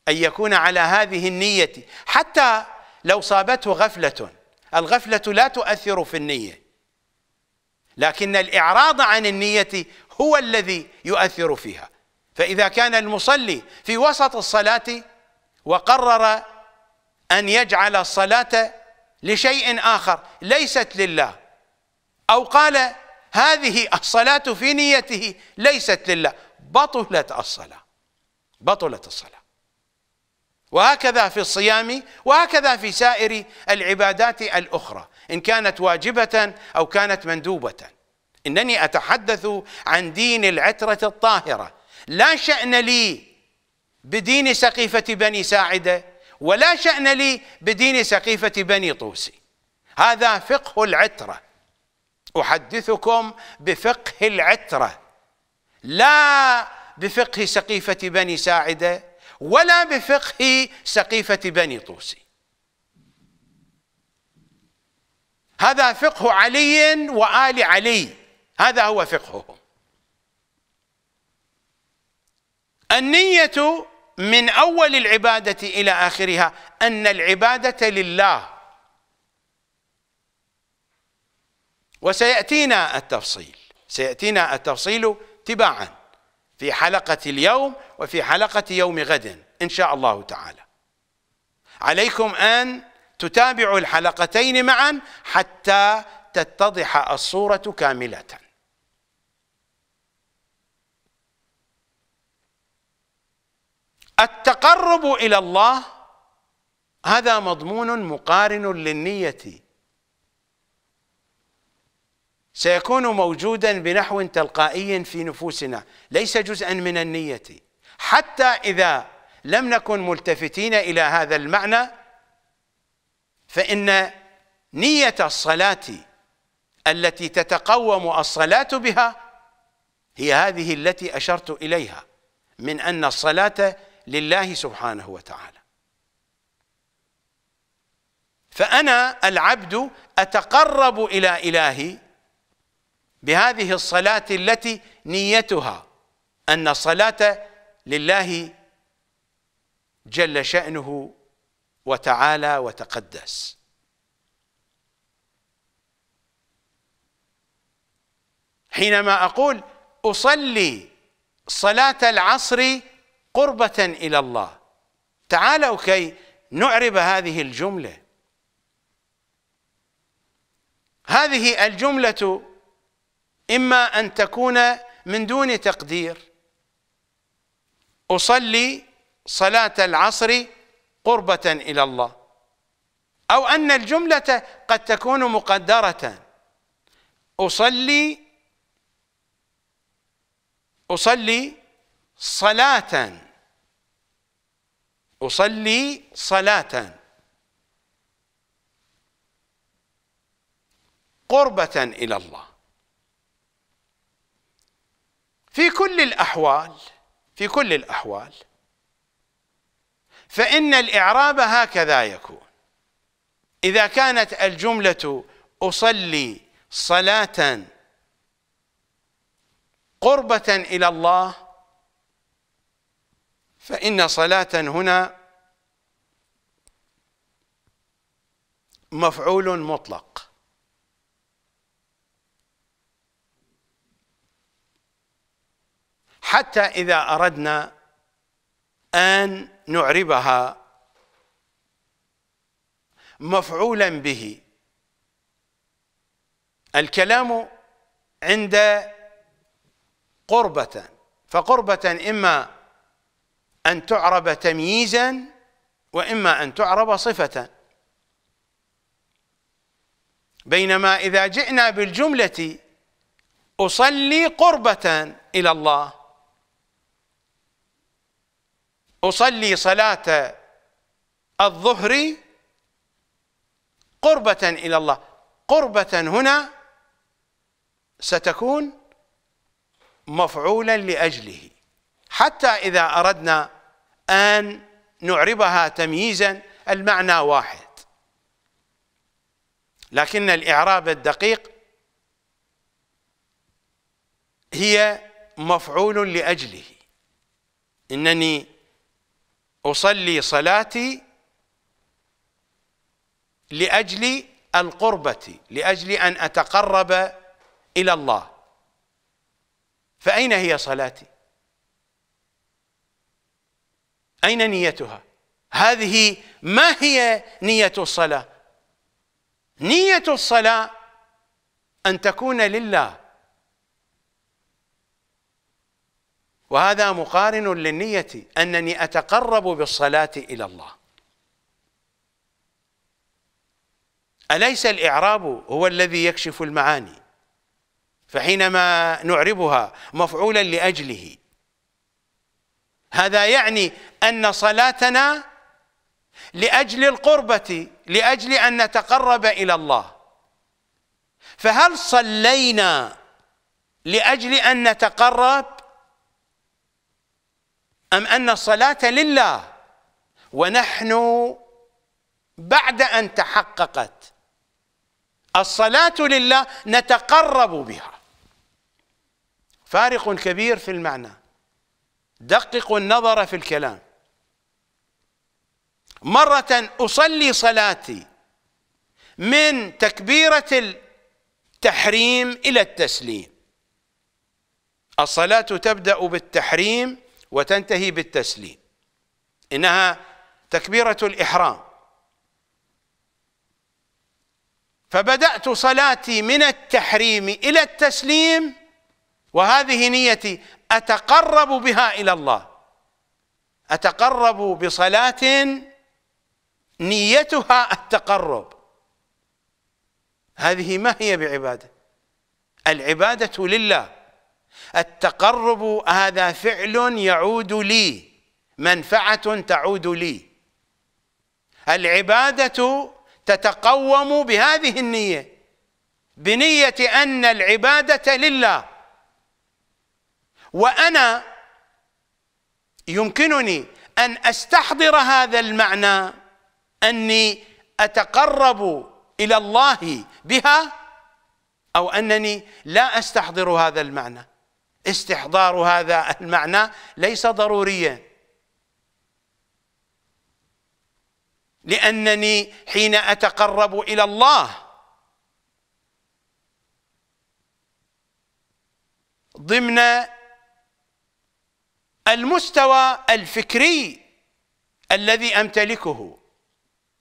أن يكون على هذه النية حتى لو صابته غفلة الغفلة لا تؤثر في النية لكن الإعراض عن النية هو الذي يؤثر فيها فإذا كان المصلي في وسط الصلاة وقرر أن يجعل الصلاة لشيء آخر ليست لله أو قال هذه الصلاة في نيته ليست لله بطلت الصلاة بطلت الصلاة وهكذا في الصيام وهكذا في سائر العبادات الأخرى إن كانت واجبة أو كانت مندوبة إنني أتحدث عن دين العترة الطاهرة لا شأن لي بدين سقيفة بني ساعدة ولا شأن لي بدين سقيفة بني طوسي هذا فقه العترة أحدثكم بفقه العترة لا بفقه سقيفة بني ساعدة ولا بفقه سقيفة بني طوسي هذا فقه علي وآل علي هذا هو فقههم النية من أول العبادة إلى آخرها أن العبادة لله وسيأتينا التفصيل سيأتينا التفصيل تباعا في حلقة اليوم وفي حلقة يوم غد إن شاء الله تعالى عليكم أن تتابعوا الحلقتين معا حتى تتضح الصورة كاملة التقرب إلى الله هذا مضمون مقارن للنية سيكون موجودا بنحو تلقائي في نفوسنا ليس جزءا من النية حتى إذا لم نكن ملتفتين إلى هذا المعنى فإن نية الصلاة التي تتقوم الصلاة بها هي هذه التي أشرت إليها من أن الصلاة لله سبحانه وتعالى فأنا العبد أتقرب إلى إلهي بهذه الصلاة التي نيتها أن الصلاة لله جل شأنه وتعالى وتقدس حينما أقول أصلي صلاة العصر قربة إلى الله تعالوا كي نعرب هذه الجملة هذه الجملة إما أن تكون من دون تقدير أصلي صلاة العصر قربة إلى الله أو أن الجملة قد تكون مقدرة أصلي أصلي صلاة أصلي صلاة قربة إلى الله في كل الأحوال في كل الأحوال فإن الإعراب هكذا يكون إذا كانت الجملة أصلي صلاة قربة إلى الله فإن صلاة هنا مفعول مطلق حتى إذا أردنا أن نعربها مفعولا به الكلام عند قربة فقربة إما أن تعرب تمييزا وإما أن تعرب صفة بينما إذا جئنا بالجملة أصلي قربة إلى الله أصلي صلاة الظهر قربة إلى الله قربة هنا ستكون مفعولا لأجله حتى إذا أردنا أن نعربها تمييزا المعنى واحد لكن الإعراب الدقيق هي مفعول لأجله إنني أصلي صلاتي لأجل القربة لأجل أن أتقرب إلى الله فأين هي صلاتي أين نيتها هذه ما هي نية الصلاة نية الصلاة أن تكون لله وهذا مقارن للنية أنني أتقرب بالصلاة إلى الله أليس الإعراب هو الذي يكشف المعاني فحينما نعربها مفعولا لأجله هذا يعني أن صلاتنا لأجل القربة لأجل أن نتقرب إلى الله فهل صلينا لأجل أن نتقرب أم أن الصلاة لله ونحن بعد أن تحققت الصلاة لله نتقرب بها فارق كبير في المعنى دققوا النظر في الكلام مرة أصلي صلاتي من تكبيرة التحريم إلى التسليم الصلاة تبدأ بالتحريم وتنتهي بالتسليم إنها تكبيرة الإحرام فبدأت صلاتي من التحريم إلى التسليم وهذه نيتي اتقرب بها الى الله اتقرب بصلاه نيتها التقرب هذه ما هي بعباده العباده لله التقرب هذا فعل يعود لي منفعه تعود لي العباده تتقوم بهذه النيه بنيه ان العباده لله وانا يمكنني ان استحضر هذا المعنى اني اتقرب الى الله بها او انني لا استحضر هذا المعنى استحضار هذا المعنى ليس ضروريا لانني حين اتقرب الى الله ضمن المستوى الفكري الذي أمتلكه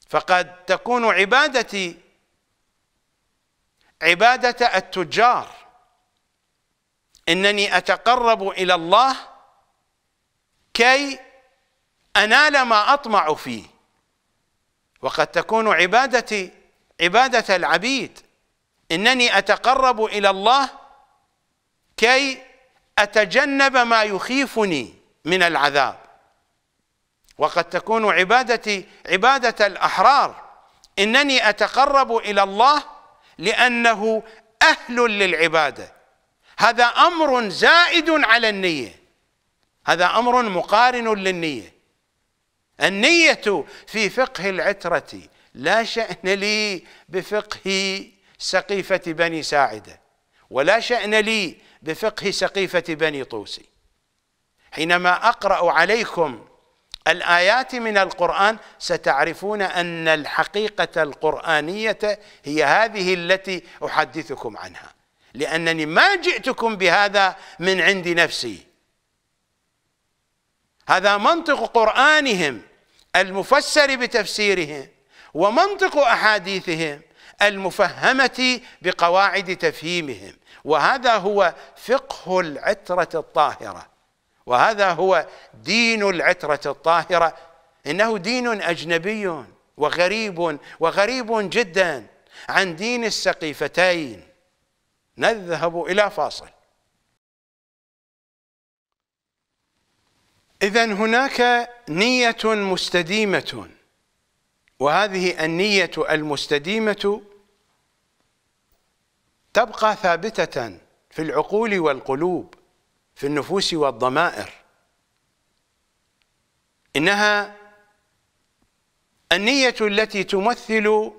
فقد تكون عبادتي عبادة التجار إنني أتقرب إلى الله كي أنال ما أطمع فيه وقد تكون عبادتي عبادة العبيد إنني أتقرب إلى الله كي أتجنب ما يخيفني من العذاب وقد تكون عبادتي عبادة الأحرار إنني أتقرب إلى الله لأنه أهل للعبادة هذا أمر زائد على النية هذا أمر مقارن للنية النية في فقه العترة لا شأن لي بفقه سقيفة بني ساعدة ولا شأن لي بفقه سقيفة بني طوسي حينما أقرأ عليكم الآيات من القرآن ستعرفون أن الحقيقة القرآنية هي هذه التي أحدثكم عنها لأنني ما جئتكم بهذا من عند نفسي هذا منطق قرآنهم المفسر بتفسيرهم ومنطق أحاديثهم المفهمة بقواعد تفهيمهم وهذا هو فقه العترة الطاهرة وهذا هو دين العترة الطاهرة إنه دين أجنبي وغريب وغريب جدا عن دين السقيفتين نذهب إلى فاصل إذا هناك نية مستديمة وهذه النية المستديمة تبقى ثابتة في العقول والقلوب في النفوس والضمائر انها النيه التي تمثل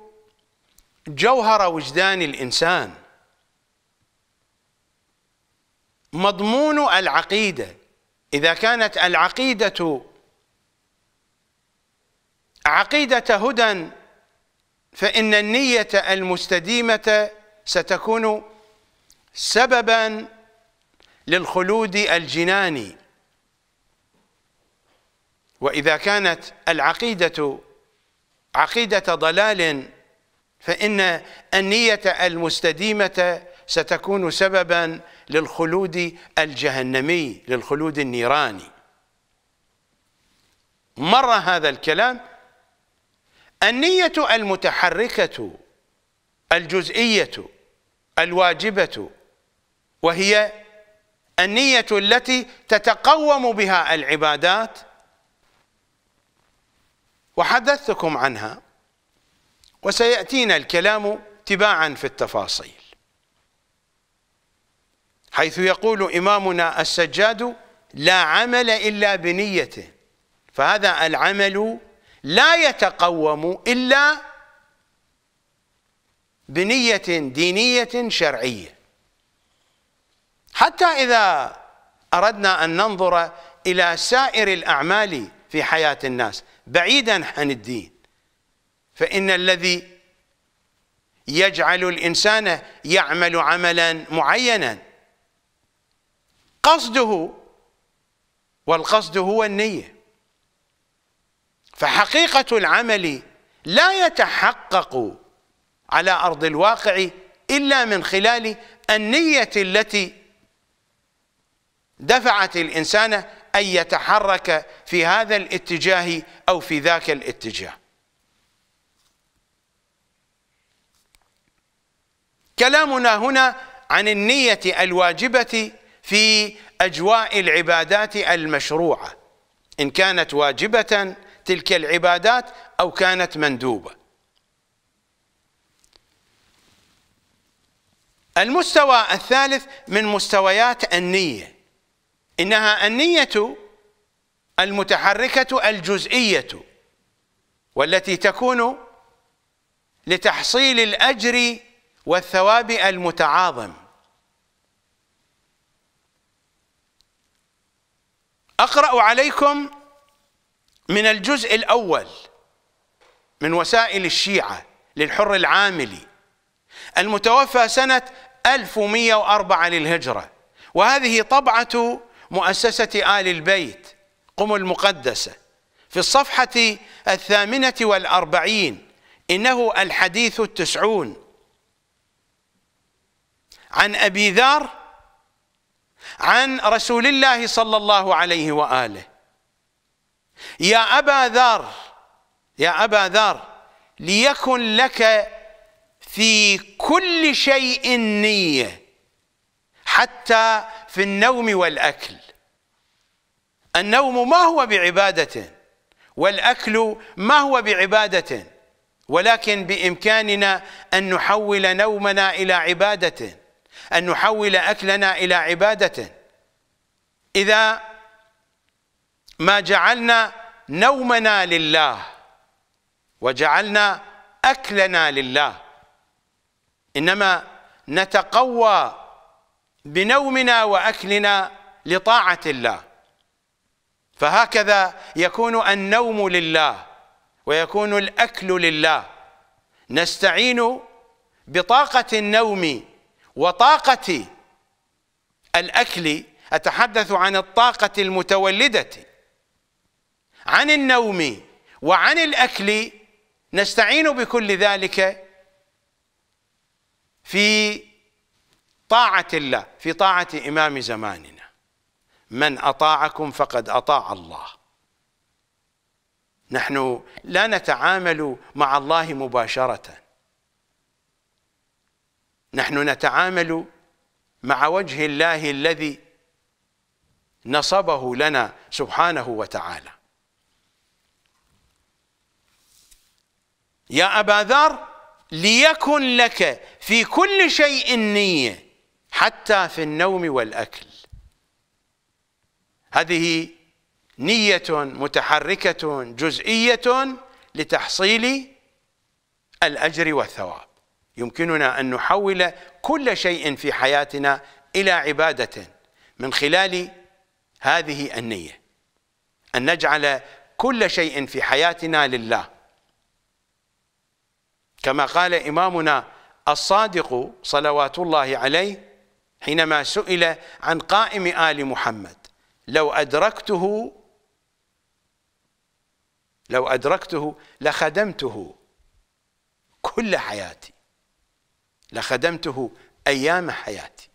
جوهر وجدان الانسان مضمون العقيده اذا كانت العقيده عقيده هدى فان النيه المستديمه ستكون سببا للخلود الجناني وإذا كانت العقيدة عقيدة ضلال فإن النية المستديمة ستكون سببا للخلود الجهنمي للخلود النيراني مر هذا الكلام النية المتحركة الجزئية الواجبة وهي النية التي تتقوم بها العبادات وحدثتكم عنها وسيأتينا الكلام تباعا في التفاصيل حيث يقول إمامنا السجاد لا عمل إلا بنيته فهذا العمل لا يتقوم إلا بنية دينية شرعية حتى إذا أردنا أن ننظر إلى سائر الأعمال في حياة الناس بعيدا عن الدين فإن الذي يجعل الإنسان يعمل عملا معينا قصده والقصد هو النية فحقيقة العمل لا يتحقق على أرض الواقع إلا من خلال النية التي دفعت الإنسان أن يتحرك في هذا الاتجاه أو في ذاك الاتجاه كلامنا هنا عن النية الواجبة في أجواء العبادات المشروعة إن كانت واجبة تلك العبادات أو كانت مندوبة المستوى الثالث من مستويات النية إنها النية المتحركة الجزئية والتي تكون لتحصيل الأجر والثواب المتعاظم أقرأ عليكم من الجزء الأول من وسائل الشيعة للحر العاملي المتوفى سنة 1104 للهجرة وهذه طبعة مؤسسة آل البيت قم المقدسة في الصفحة الثامنة والأربعين إنه الحديث التسعون عن أبي ذر عن رسول الله صلى الله عليه وآله يا أبا ذر يا أبا ذر ليكن لك في كل شيء نية حتى في النوم والأكل النوم ما هو بعبادة والأكل ما هو بعبادة ولكن بإمكاننا أن نحول نومنا إلى عبادة أن نحول أكلنا إلى عبادة إذا ما جعلنا نومنا لله وجعلنا أكلنا لله إنما نتقوى بنومنا واكلنا لطاعه الله فهكذا يكون النوم لله ويكون الاكل لله نستعين بطاقه النوم وطاقه الاكل اتحدث عن الطاقه المتولده عن النوم وعن الاكل نستعين بكل ذلك في طاعة الله في طاعة إمام زماننا من أطاعكم فقد أطاع الله نحن لا نتعامل مع الله مباشرة نحن نتعامل مع وجه الله الذي نصبه لنا سبحانه وتعالى يا أبا ذر ليكن لك في كل شيء نيه حتى في النوم والأكل هذه نية متحركة جزئية لتحصيل الأجر والثواب يمكننا أن نحول كل شيء في حياتنا إلى عبادة من خلال هذه النية أن نجعل كل شيء في حياتنا لله كما قال إمامنا الصادق صلوات الله عليه حينما سئل عن قائم آل محمد لو أدركته لو أدركته لخدمته كل حياتي لخدمته أيام حياتي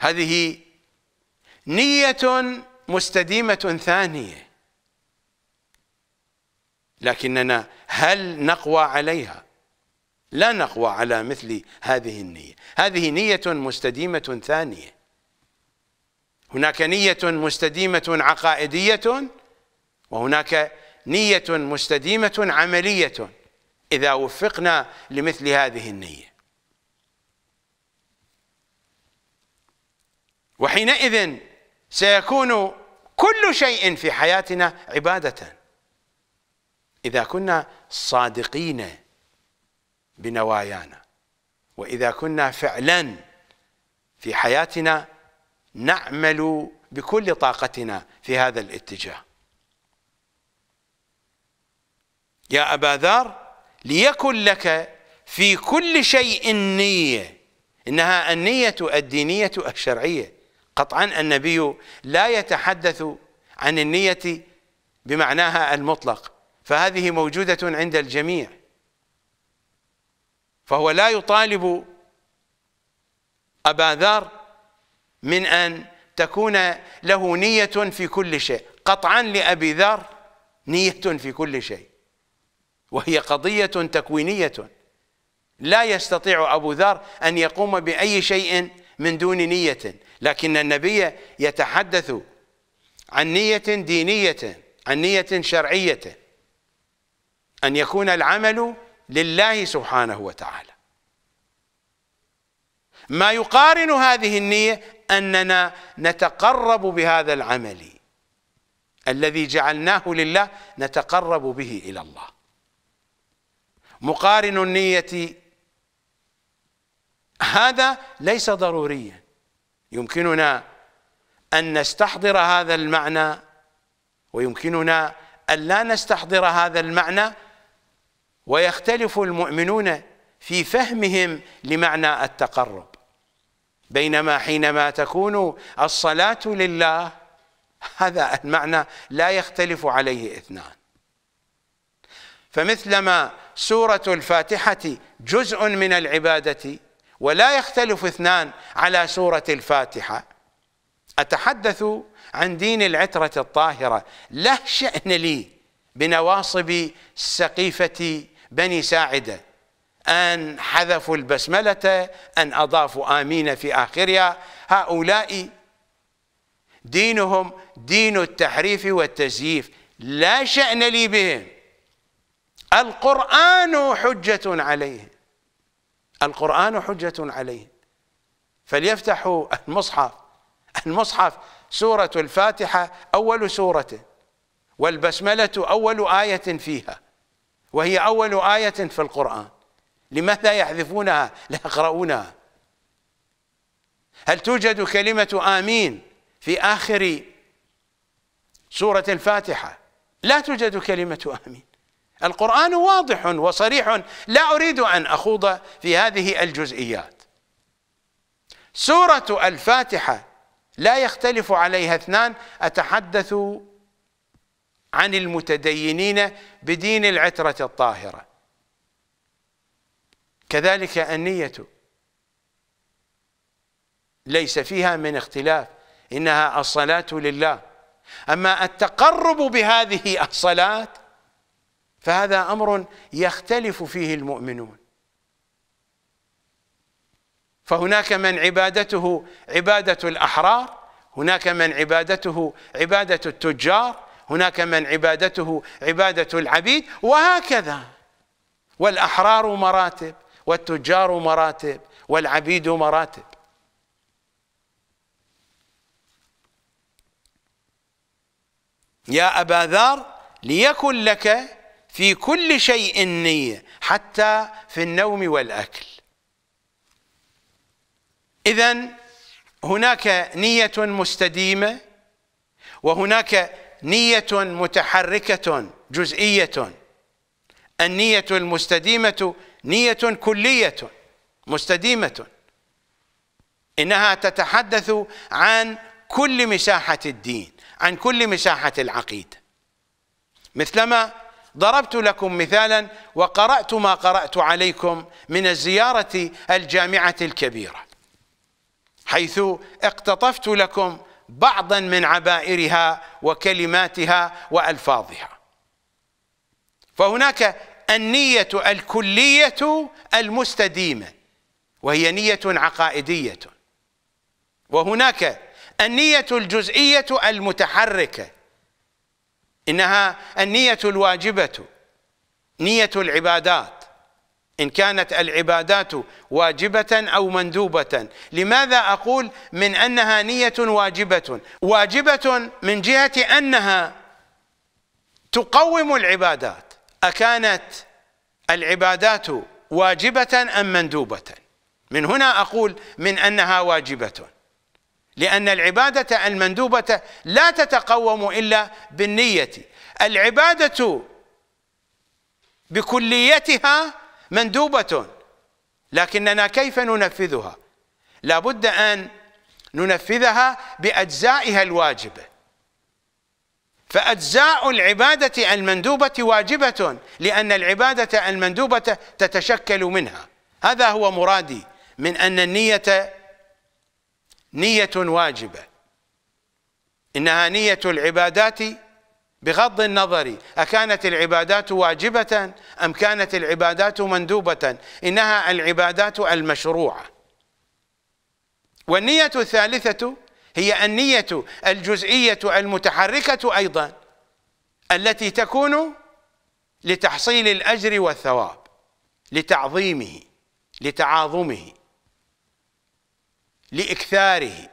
هذه نية مستديمة ثانية لكننا هل نقوى عليها لا نقوى على مثل هذه النية هذه نية مستديمة ثانية هناك نية مستديمة عقائدية وهناك نية مستديمة عملية إذا وفقنا لمثل هذه النية وحينئذ سيكون كل شيء في حياتنا عبادة إذا كنا صادقين بنوايانا واذا كنا فعلا في حياتنا نعمل بكل طاقتنا في هذا الاتجاه يا ابا ذر ليكن لك في كل شيء نيه انها النيه الدينيه الشرعيه قطعا النبي لا يتحدث عن النيه بمعناها المطلق فهذه موجوده عند الجميع فهو لا يطالب أبا ذر من أن تكون له نية في كل شيء قطعا لأبي ذر نية في كل شيء وهي قضية تكوينية لا يستطيع أبو ذر أن يقوم بأي شيء من دون نية لكن النبي يتحدث عن نية دينية عن نية شرعية أن يكون العمل لله سبحانه وتعالى ما يقارن هذه النية أننا نتقرب بهذا العمل الذي جعلناه لله نتقرب به إلى الله مقارن النية هذا ليس ضروريا يمكننا أن نستحضر هذا المعنى ويمكننا أن لا نستحضر هذا المعنى ويختلف المؤمنون في فهمهم لمعنى التقرب بينما حينما تكون الصلاة لله هذا المعنى لا يختلف عليه اثنان فمثلما سورة الفاتحة جزء من العبادة ولا يختلف اثنان على سورة الفاتحة أتحدث عن دين العترة الطاهرة لا شأن لي بنواصب سقيفة بني ساعده أن حذفوا البسملة أن أضافوا آمين في آخرها هؤلاء دينهم دين التحريف والتزييف لا شأن لي بهم القرآن حجة عليهم القرآن حجة عليهم فليفتحوا المصحف المصحف سورة الفاتحة أول سورة والبسملة أول آية فيها وهي أول آية في القرآن لماذا يحذفونها لا يقرؤونها هل توجد كلمة آمين في آخر سورة الفاتحة لا توجد كلمة آمين القرآن واضح وصريح لا أريد أن أخوض في هذه الجزئيات سورة الفاتحة لا يختلف عليها اثنان أتحدث عن المتدينين بدين العترة الطاهرة كذلك النية ليس فيها من اختلاف إنها الصلاة لله أما التقرب بهذه الصلاة فهذا أمر يختلف فيه المؤمنون فهناك من عبادته عبادة الأحرار هناك من عبادته عبادة التجار هناك من عبادته عبادة العبيد وهكذا والأحرار مراتب والتجار مراتب والعبيد مراتب يا أبا ذر ليكن لك في كل شيء نية حتى في النوم والأكل إذا هناك نية مستديمة وهناك نية متحركة جزئية النية المستديمة نية كلية مستديمة إنها تتحدث عن كل مساحة الدين عن كل مساحة العقيدة مثلما ضربت لكم مثالا وقرأت ما قرأت عليكم من الزيارة الجامعة الكبيرة حيث اقتطفت لكم بعضا من عبائرها وكلماتها والفاظها فهناك النيه الكليه المستديمه وهي نيه عقائديه وهناك النيه الجزئيه المتحركه انها النيه الواجبه نيه العبادات إن كانت العبادات واجبة أو مندوبة لماذا أقول من أنها نية واجبة واجبة من جهة أنها تقوم العبادات أكانت العبادات واجبة أم مندوبة من هنا أقول من أنها واجبة لأن العبادة المندوبة لا تتقوم إلا بالنية العبادة بكليتها مندوبة لكننا كيف ننفذها لابد أن ننفذها بأجزائها الواجبة فأجزاء العبادة المندوبة واجبة لأن العبادة المندوبة تتشكل منها هذا هو مرادي من أن النية نية واجبة إنها نية العبادات بغض النظر أكانت العبادات واجبة أم كانت العبادات مندوبة إنها العبادات المشروعة والنية الثالثة هي النية الجزئية المتحركة أيضا التي تكون لتحصيل الأجر والثواب لتعظيمه لتعاظمه لإكثاره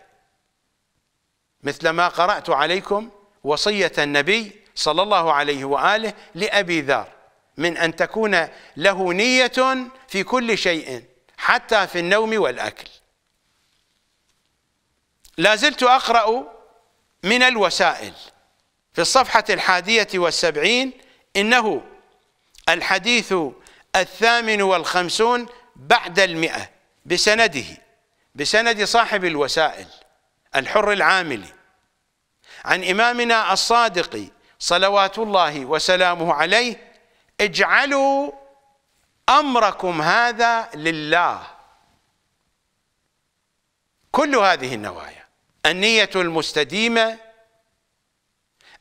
مثل ما قرأت عليكم وصية النبي صلى الله عليه وآله لأبي ذر من أن تكون له نية في كل شيء حتى في النوم والأكل لازلت أقرأ من الوسائل في الصفحة الحادية والسبعين إنه الحديث الثامن والخمسون بعد المئة بسنده بسند صاحب الوسائل الحر العاملي عن إمامنا الصادق صلوات الله وسلامه عليه اجعلوا أمركم هذا لله كل هذه النوايا النية المستديمة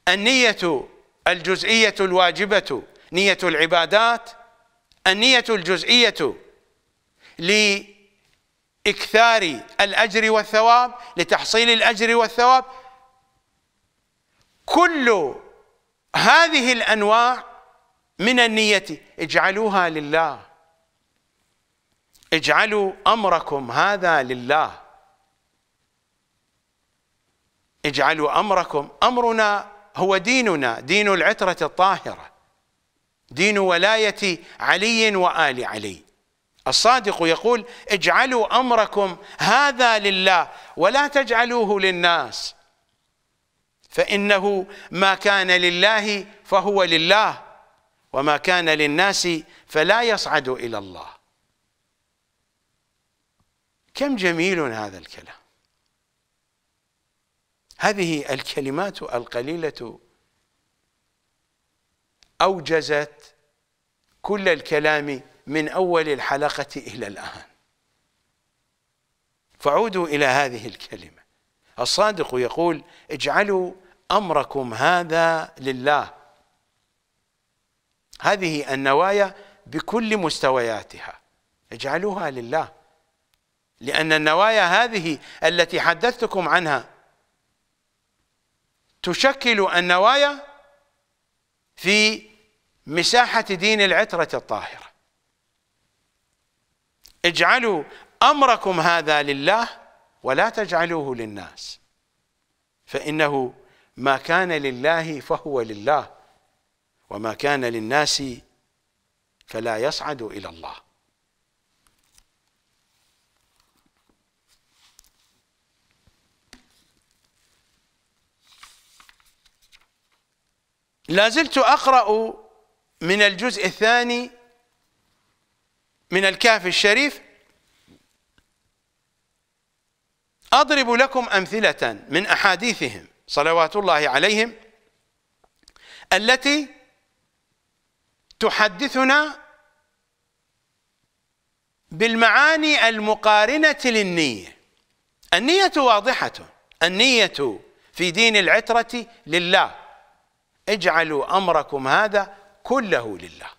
النية الجزئية الواجبة نية العبادات النية الجزئية لإكثار الأجر والثواب لتحصيل الأجر والثواب كل هذه الأنواع من النية اجعلوها لله اجعلوا أمركم هذا لله اجعلوا أمركم أمرنا هو ديننا دين العترة الطاهرة دين ولاية علي وآل علي الصادق يقول اجعلوا أمركم هذا لله ولا تجعلوه للناس فإنه ما كان لله فهو لله وما كان للناس فلا يصعد إلى الله كم جميل هذا الكلام هذه الكلمات القليلة أوجزت كل الكلام من أول الحلقة إلى الآن فعودوا إلى هذه الكلمة الصادق يقول اجعلوا أمركم هذا لله هذه النوايا بكل مستوياتها اجعلوها لله لأن النوايا هذه التي حدثتكم عنها تشكل النوايا في مساحة دين العترة الطاهرة اجعلوا أمركم هذا لله ولا تجعلوه للناس فإنه ما كان لله فهو لله وما كان للناس فلا يصعد الى الله لازلت اقرا من الجزء الثاني من الكهف الشريف اضرب لكم امثله من احاديثهم صلوات الله عليهم التي تحدثنا بالمعاني المقارنة للنية النية واضحة النية في دين العترة لله اجعلوا أمركم هذا كله لله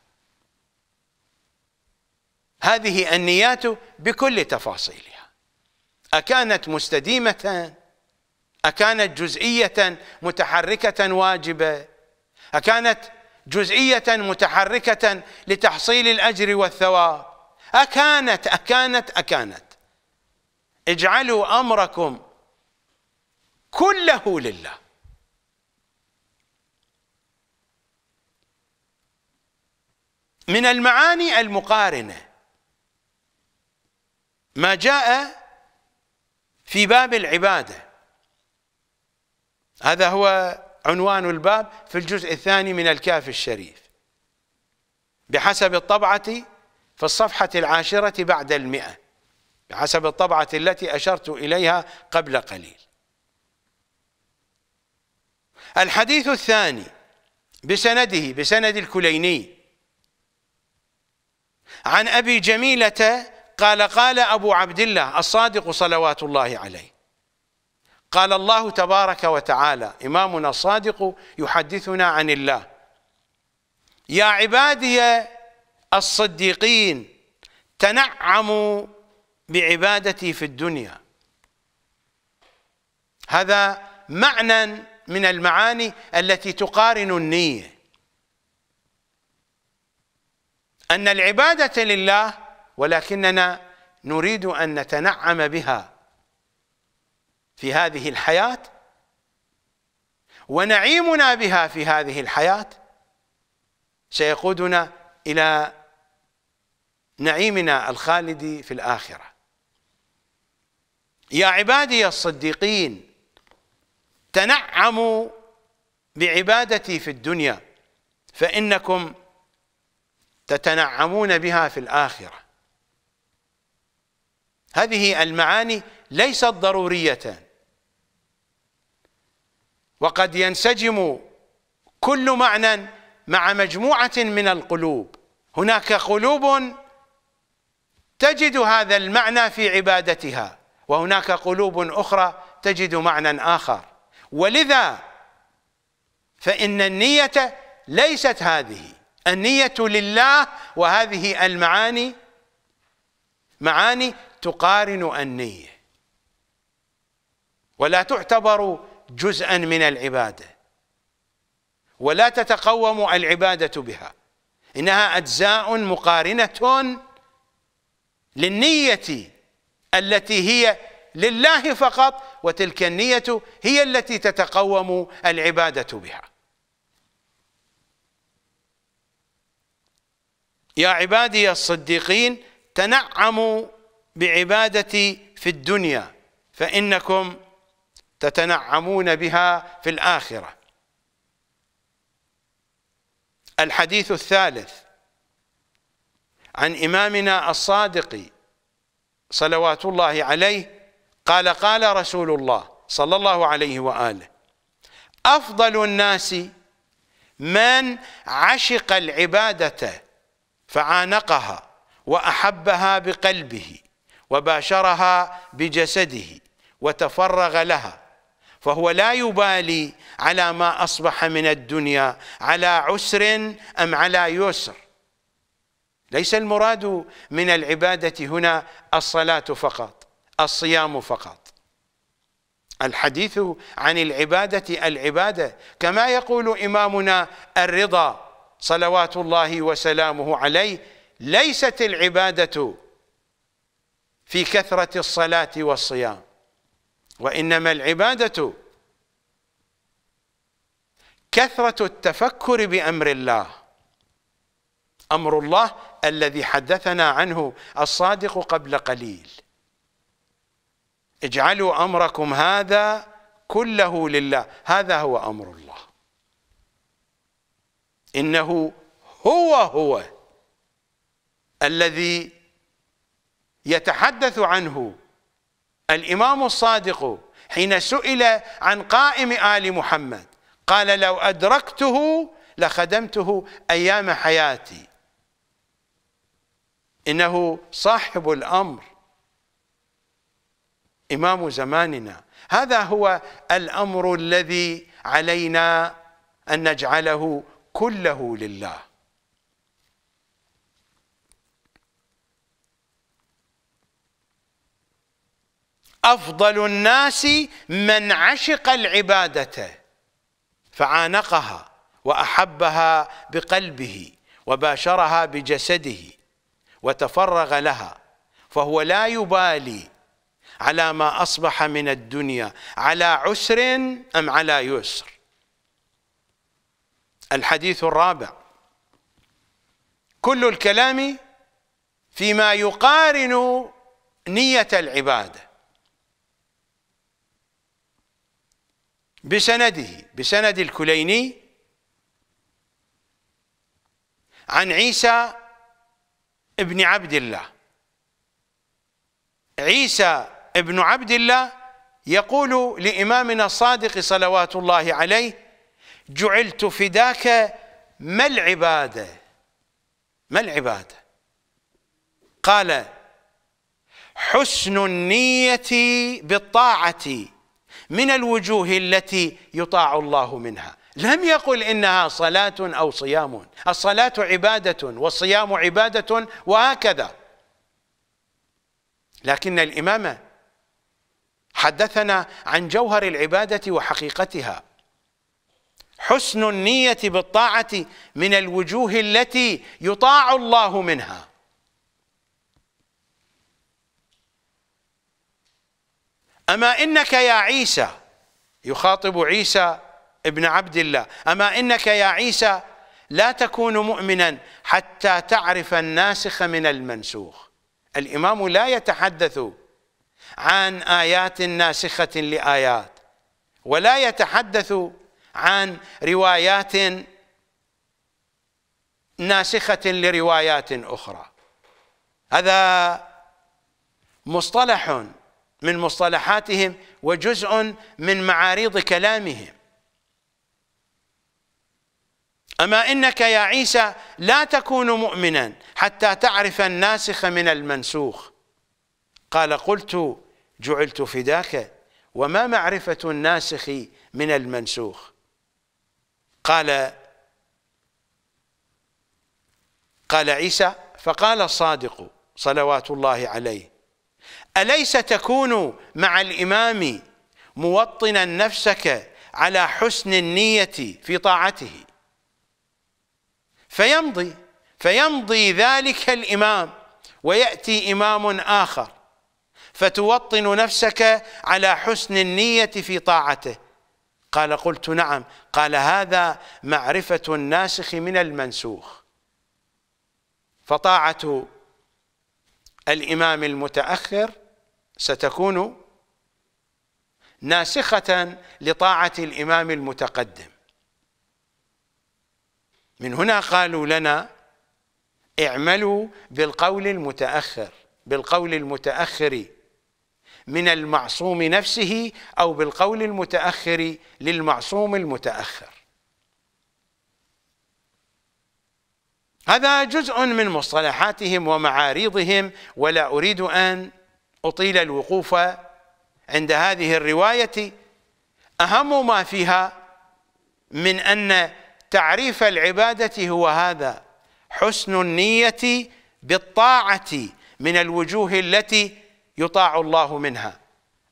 هذه النيات بكل تفاصيلها أكانت مستديمة أكانت جزئية متحركة واجبة أكانت جزئية متحركة لتحصيل الأجر والثواب أكانت أكانت أكانت اجعلوا أمركم كله لله من المعاني المقارنة ما جاء في باب العباده هذا هو عنوان الباب في الجزء الثاني من الكاف الشريف بحسب الطبعة في الصفحة العاشرة بعد المئة بحسب الطبعة التي أشرت إليها قبل قليل الحديث الثاني بسنده بسند الكليني عن أبي جميلة قال قال أبو عبد الله الصادق صلوات الله عليه قال الله تبارك وتعالى إمامنا الصادق يحدثنا عن الله يا عبادي الصديقين تنعموا بعبادتي في الدنيا هذا معنى من المعاني التي تقارن النية أن العبادة لله ولكننا نريد أن نتنعم بها في هذه الحياة ونعيمنا بها في هذه الحياة سيقودنا إلى نعيمنا الخالد في الآخرة يا عبادي الصديقين تنعموا بعبادتي في الدنيا فإنكم تتنعمون بها في الآخرة هذه المعاني ليست ضرورية وقد ينسجم كل معنى مع مجموعة من القلوب هناك قلوب تجد هذا المعنى في عبادتها وهناك قلوب أخرى تجد معنى آخر ولذا فإن النية ليست هذه النية لله وهذه المعاني معاني تقارن النية ولا تعتبر جزءا من العباده ولا تتقوم العباده بها انها اجزاء مقارنه للنيه التي هي لله فقط وتلك النيه هي التي تتقوم العباده بها يا عبادي الصديقين تنعموا بعبادتي في الدنيا فانكم تتنعمون بها في الآخرة الحديث الثالث عن إمامنا الصادق صلوات الله عليه قال قال رسول الله صلى الله عليه وآله أفضل الناس من عشق العبادة فعانقها وأحبها بقلبه وباشرها بجسده وتفرغ لها فهو لا يبالي على ما أصبح من الدنيا على عسر أم على يسر ليس المراد من العبادة هنا الصلاة فقط الصيام فقط الحديث عن العبادة العبادة كما يقول إمامنا الرضا صلوات الله وسلامه عليه ليست العبادة في كثرة الصلاة والصيام وإنما العبادة كثرة التفكر بأمر الله أمر الله الذي حدثنا عنه الصادق قبل قليل اجعلوا أمركم هذا كله لله هذا هو أمر الله إنه هو هو الذي يتحدث عنه الإمام الصادق حين سئل عن قائم آل محمد قال لو أدركته لخدمته أيام حياتي إنه صاحب الأمر إمام زماننا هذا هو الأمر الذي علينا أن نجعله كله لله أفضل الناس من عشق العبادة فعانقها وأحبها بقلبه وباشرها بجسده وتفرغ لها فهو لا يبالي على ما أصبح من الدنيا على عسر أم على يسر الحديث الرابع كل الكلام فيما يقارن نية العبادة بسنده بسند الكليني عن عيسى ابن عبد الله عيسى ابن عبد الله يقول لإمامنا الصادق صلوات الله عليه جعلت فداك ما العبادة ما العبادة قال حسن النية بالطاعة من الوجوه التي يطاع الله منها لم يقل إنها صلاة أو صيام الصلاة عبادة والصيام عبادة وهكذا لكن الإمام حدثنا عن جوهر العبادة وحقيقتها حسن النية بالطاعة من الوجوه التي يطاع الله منها أما إنك يا عيسى يخاطب عيسى ابن عبد الله أما إنك يا عيسى لا تكون مؤمنا حتى تعرف الناسخ من المنسوخ الإمام لا يتحدث عن آيات ناسخة لآيات ولا يتحدث عن روايات ناسخة لروايات أخرى هذا مصطلح من مصطلحاتهم وجزء من معاريض كلامهم أما إنك يا عيسى لا تكون مؤمنا حتى تعرف الناسخ من المنسوخ قال قلت جعلت فداك وما معرفة الناسخ من المنسوخ قال قال عيسى فقال الصادق صلوات الله عليه أليس تكون مع الإمام موطنا نفسك على حسن النية في طاعته فيمضي فيمضي ذلك الإمام ويأتي إمام آخر فتوطن نفسك على حسن النية في طاعته قال قلت نعم قال هذا معرفة الناسخ من المنسوخ فطاعة الإمام المتأخر ستكون ناسخة لطاعة الإمام المتقدم من هنا قالوا لنا اعملوا بالقول المتأخر بالقول المتأخر من المعصوم نفسه أو بالقول المتأخر للمعصوم المتأخر هذا جزء من مصطلحاتهم ومعاريضهم ولا أريد أن أطيل الوقوف عند هذه الرواية أهم ما فيها من أن تعريف العبادة هو هذا حسن النية بالطاعة من الوجوه التي يطاع الله منها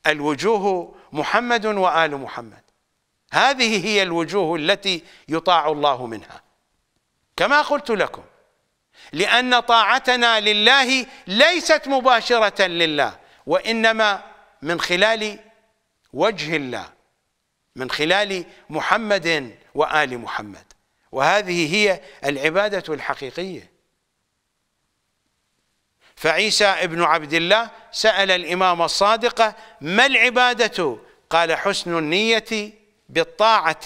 الوجوه محمد وآل محمد هذه هي الوجوه التي يطاع الله منها كما قلت لكم لأن طاعتنا لله ليست مباشرة لله وانما من خلال وجه الله من خلال محمد وال محمد وهذه هي العباده الحقيقيه فعيسى ابن عبد الله سال الامام الصادق ما العباده قال حسن النيه بالطاعه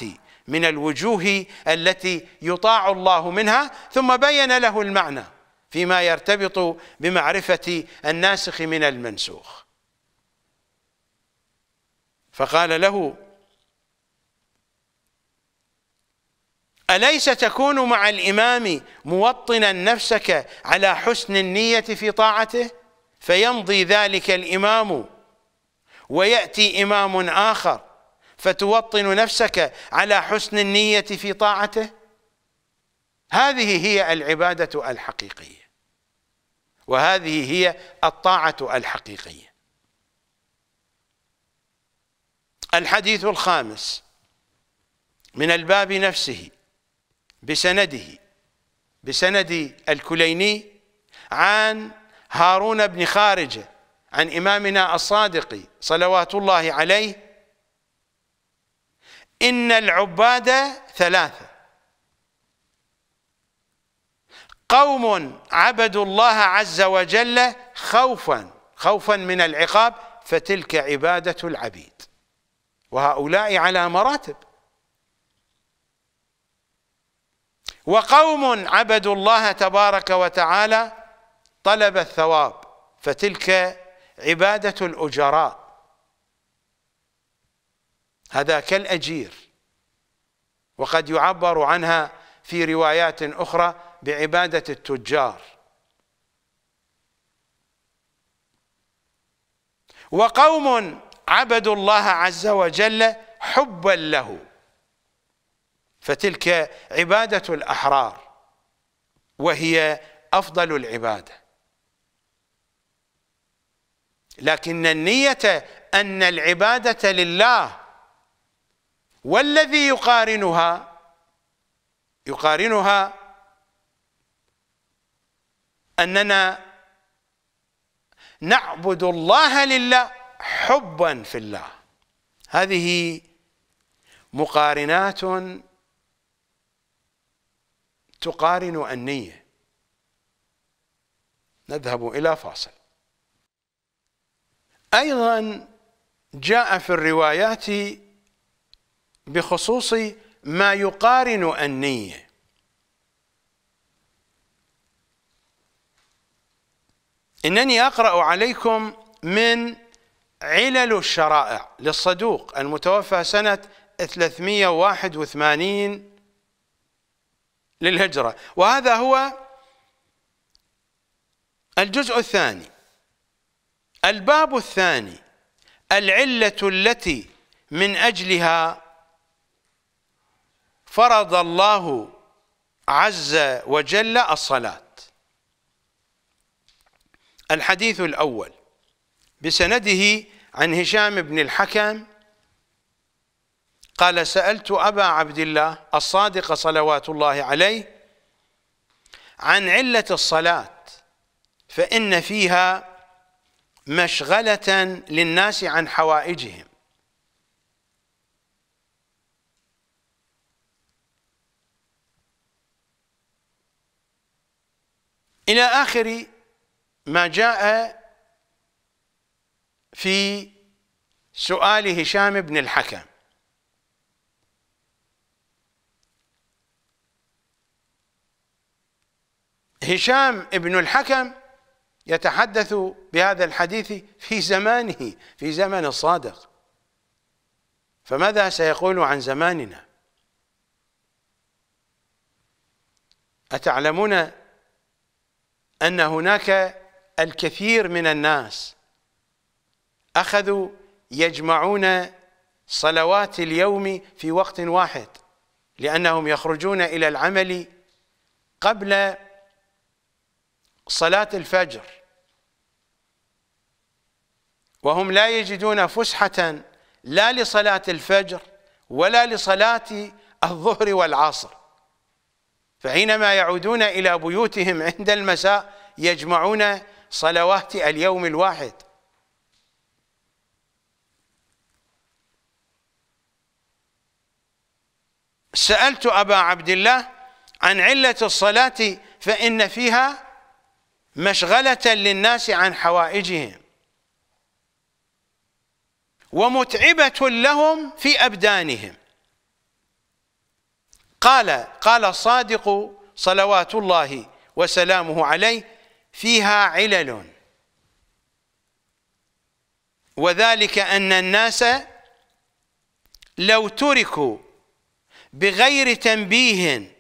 من الوجوه التي يطاع الله منها ثم بين له المعنى فيما يرتبط بمعرفة الناسخ من المنسوخ فقال له أليس تكون مع الإمام موطنا نفسك على حسن النية في طاعته فيمضي ذلك الإمام ويأتي إمام آخر فتوطن نفسك على حسن النية في طاعته هذه هي العبادة الحقيقية وهذه هي الطاعة الحقيقية الحديث الخامس من الباب نفسه بسنده بسند الكليني عن هارون بن خارجة عن إمامنا الصادق صلوات الله عليه إن العباد ثلاثة قوم عبدوا الله عز وجل خوفا خوفا من العقاب فتلك عبادة العبيد وهؤلاء على مراتب وقوم عبدوا الله تبارك وتعالى طلب الثواب فتلك عبادة الأجراء هذا كالأجير وقد يعبر عنها في روايات أخرى بعبادة التجار وقوم عبدوا الله عز وجل حبا له فتلك عبادة الأحرار وهي أفضل العبادة لكن النية أن العبادة لله والذي يقارنها يقارنها أننا نعبد الله لله حبا في الله هذه مقارنات تقارن النية نذهب إلى فاصل أيضا جاء في الروايات بخصوص ما يقارن النية إنني أقرأ عليكم من علل الشرائع للصدوق المتوفى سنة 381 للهجرة وهذا هو الجزء الثاني الباب الثاني العلة التي من أجلها فرض الله عز وجل الصلاة الحديث الأول بسنده عن هشام بن الحكم قال سألت أبا عبد الله الصادق صلوات الله عليه عن علة الصلاة فإن فيها مشغلة للناس عن حوائجهم إلى آخر ما جاء في سؤال هشام بن الحكم هشام بن الحكم يتحدث بهذا الحديث في زمانه في زمن الصادق فماذا سيقول عن زماننا أتعلمون أن هناك الكثير من الناس أخذوا يجمعون صلوات اليوم في وقت واحد لأنهم يخرجون إلى العمل قبل صلاة الفجر وهم لا يجدون فسحة لا لصلاة الفجر ولا لصلاة الظهر والعصر فحينما يعودون إلى بيوتهم عند المساء يجمعون صلوات اليوم الواحد سألت أبا عبد الله عن علة الصلاة فإن فيها مشغلة للناس عن حوائجهم ومتعبة لهم في أبدانهم قال قال الصادق صلوات الله وسلامه عليه فيها علل وذلك أن الناس لو تركوا بغير تنبيه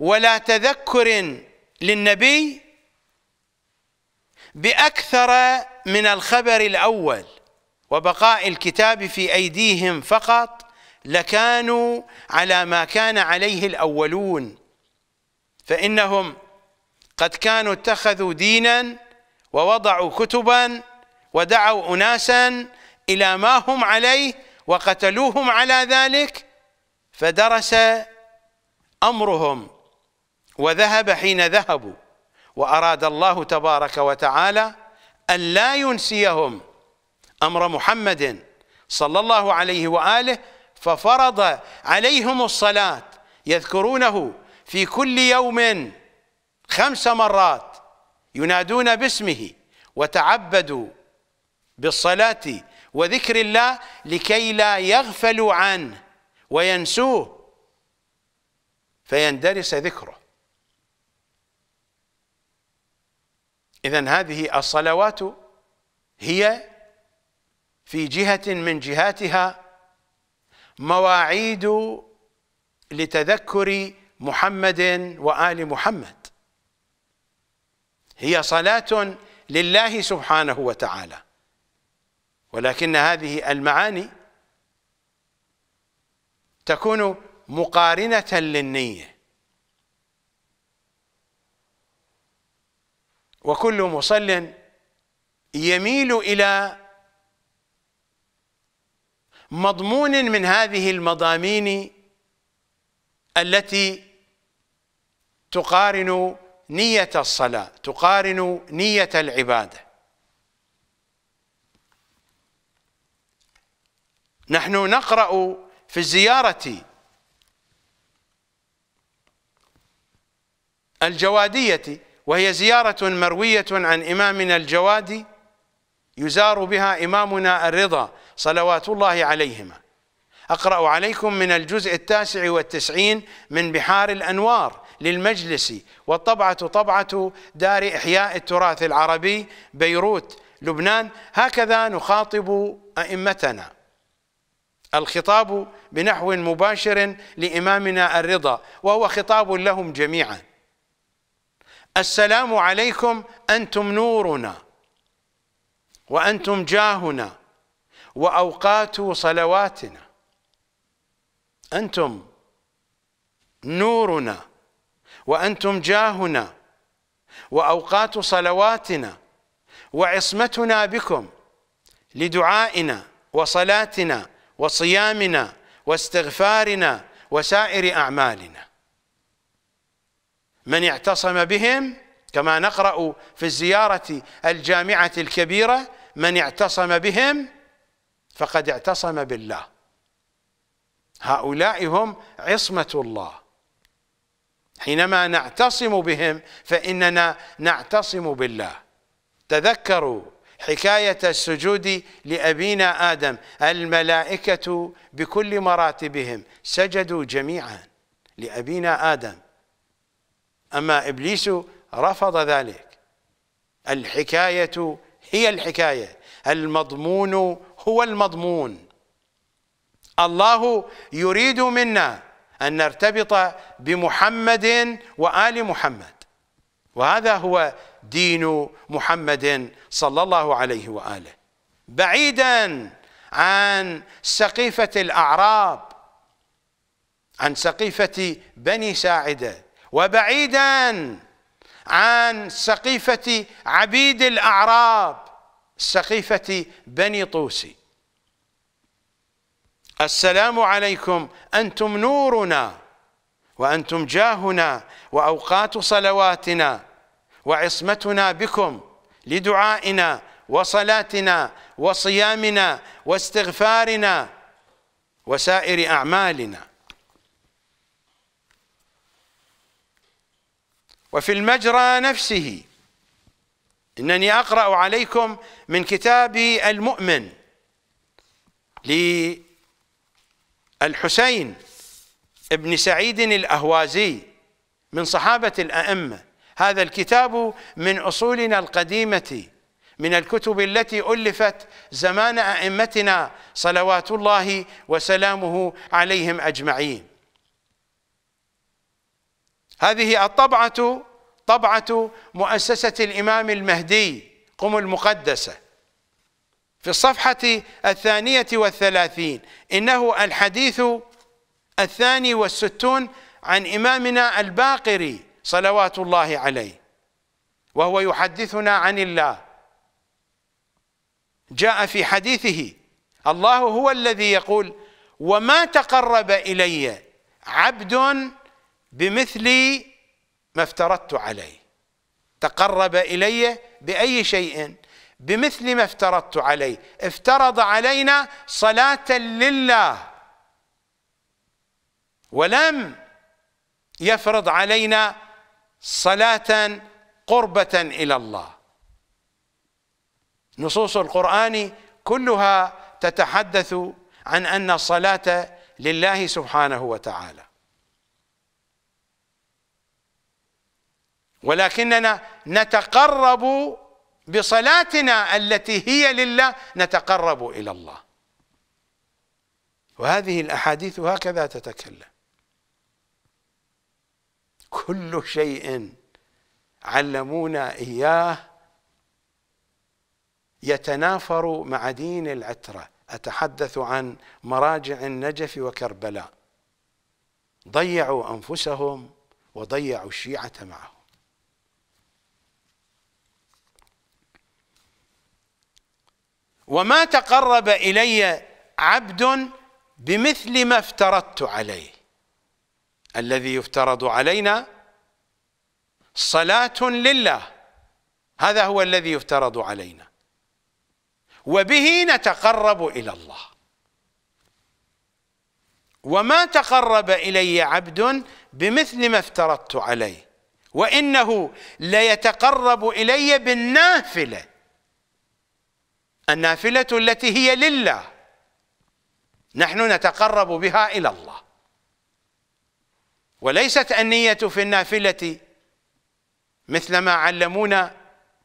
ولا تذكر للنبي بأكثر من الخبر الأول وبقاء الكتاب في أيديهم فقط لكانوا على ما كان عليه الأولون فإنهم قد كانوا اتخذوا دينا ووضعوا كتبا ودعوا اناسا الى ما هم عليه وقتلوهم على ذلك فدرس امرهم وذهب حين ذهبوا واراد الله تبارك وتعالى ان لا ينسيهم امر محمد صلى الله عليه واله ففرض عليهم الصلاه يذكرونه في كل يوم خمس مرات ينادون باسمه وتعبدوا بالصلاة وذكر الله لكي لا يغفلوا عنه وينسوه فيندرس ذكره إذا هذه الصلوات هي في جهة من جهاتها مواعيد لتذكر محمد وآل محمد هي صلاة لله سبحانه وتعالى ولكن هذه المعاني تكون مقارنة للنية وكل مصل يميل إلى مضمون من هذه المضامين التي تقارن نية الصلاة تقارن نية العبادة نحن نقرأ في الزيارة الجوادية وهي زيارة مروية عن إمامنا الجوادي يزار بها إمامنا الرضا صلوات الله عليهما أقرأ عليكم من الجزء التاسع والتسعين من بحار الأنوار للمجلس والطبعة طبعة دار إحياء التراث العربي بيروت لبنان هكذا نخاطب أئمتنا الخطاب بنحو مباشر لإمامنا الرضا وهو خطاب لهم جميعا السلام عليكم أنتم نورنا وأنتم جاهنا وأوقات صلواتنا أنتم نورنا وأنتم جاهنا وأوقات صلواتنا وعصمتنا بكم لدعائنا وصلاتنا وصيامنا واستغفارنا وسائر أعمالنا من اعتصم بهم كما نقرأ في الزيارة الجامعة الكبيرة من اعتصم بهم فقد اعتصم بالله هؤلاء هم عصمة الله حينما نعتصم بهم فإننا نعتصم بالله تذكروا حكاية السجود لأبينا آدم الملائكة بكل مراتبهم سجدوا جميعا لأبينا آدم أما إبليس رفض ذلك الحكاية هي الحكاية المضمون هو المضمون الله يريد منا أن نرتبط بمحمد وآل محمد وهذا هو دين محمد صلى الله عليه وآله بعيدا عن سقيفة الأعراب عن سقيفة بني ساعدة وبعيدا عن سقيفة عبيد الأعراب سقيفة بني طوسي السلام عليكم أنتم نورنا وأنتم جاهنا وأوقات صلواتنا وعصمتنا بكم لدعائنا وصلاتنا وصيامنا واستغفارنا وسائر أعمالنا وفي المجرى نفسه إنني أقرأ عليكم من كتاب المؤمن الحسين بن سعيد الأهوازي من صحابة الأئمة هذا الكتاب من أصولنا القديمة من الكتب التي ألفت زمان أئمتنا صلوات الله وسلامه عليهم أجمعين هذه الطبعة طبعة مؤسسة الإمام المهدي قم المقدسة في الصفحة الثانية والثلاثين إنه الحديث الثاني والستون عن إمامنا الباقري صلوات الله عليه وهو يحدثنا عن الله جاء في حديثه الله هو الذي يقول وما تقرب إلي عبد بمثل ما افترضت عليه تقرب إلي بأي شيء بمثل ما افترضت عليه افترض علينا صلاة لله ولم يفرض علينا صلاة قربة إلى الله نصوص القرآن كلها تتحدث عن أن الصلاة لله سبحانه وتعالى ولكننا نتقرب بصلاتنا التي هي لله نتقرب إلى الله وهذه الأحاديث هكذا تتكلم كل شيء علمونا إياه يتنافر مع دين العترة أتحدث عن مراجع النجف وكربلاء ضيعوا أنفسهم وضيعوا الشيعة معهم وما تقرب الي عبد بمثل ما افترضت عليه الذي يفترض علينا صلاه لله هذا هو الذي يفترض علينا وبه نتقرب الى الله وما تقرب الي عبد بمثل ما افترضت عليه وانه ليتقرب الي بالنافله النافلة التي هي لله نحن نتقرب بها إلى الله وليست النية في النافلة مثل ما علمونا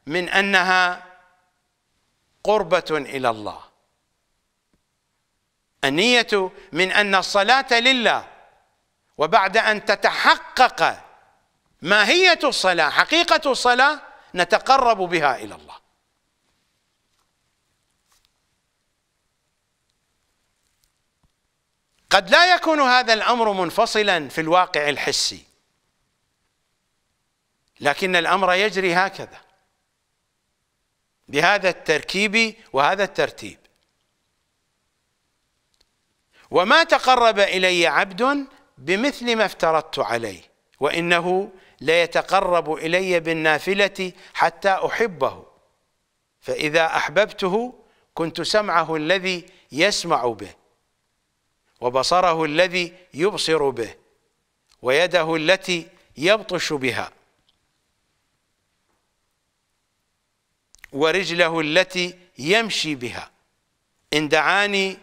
من أنها قربة إلى الله النية من أن الصلاة لله وبعد أن تتحقق ماهية الصلاة حقيقة الصلاة نتقرب بها إلى الله قد لا يكون هذا الامر منفصلا في الواقع الحسي لكن الامر يجري هكذا بهذا التركيب وهذا الترتيب وما تقرب الي عبد بمثل ما افترضت عليه وانه ليتقرب الي بالنافله حتى احبه فاذا احببته كنت سمعه الذي يسمع به وبصره الذي يبصر به ويده التي يبطش بها ورجله التي يمشي بها إن دعاني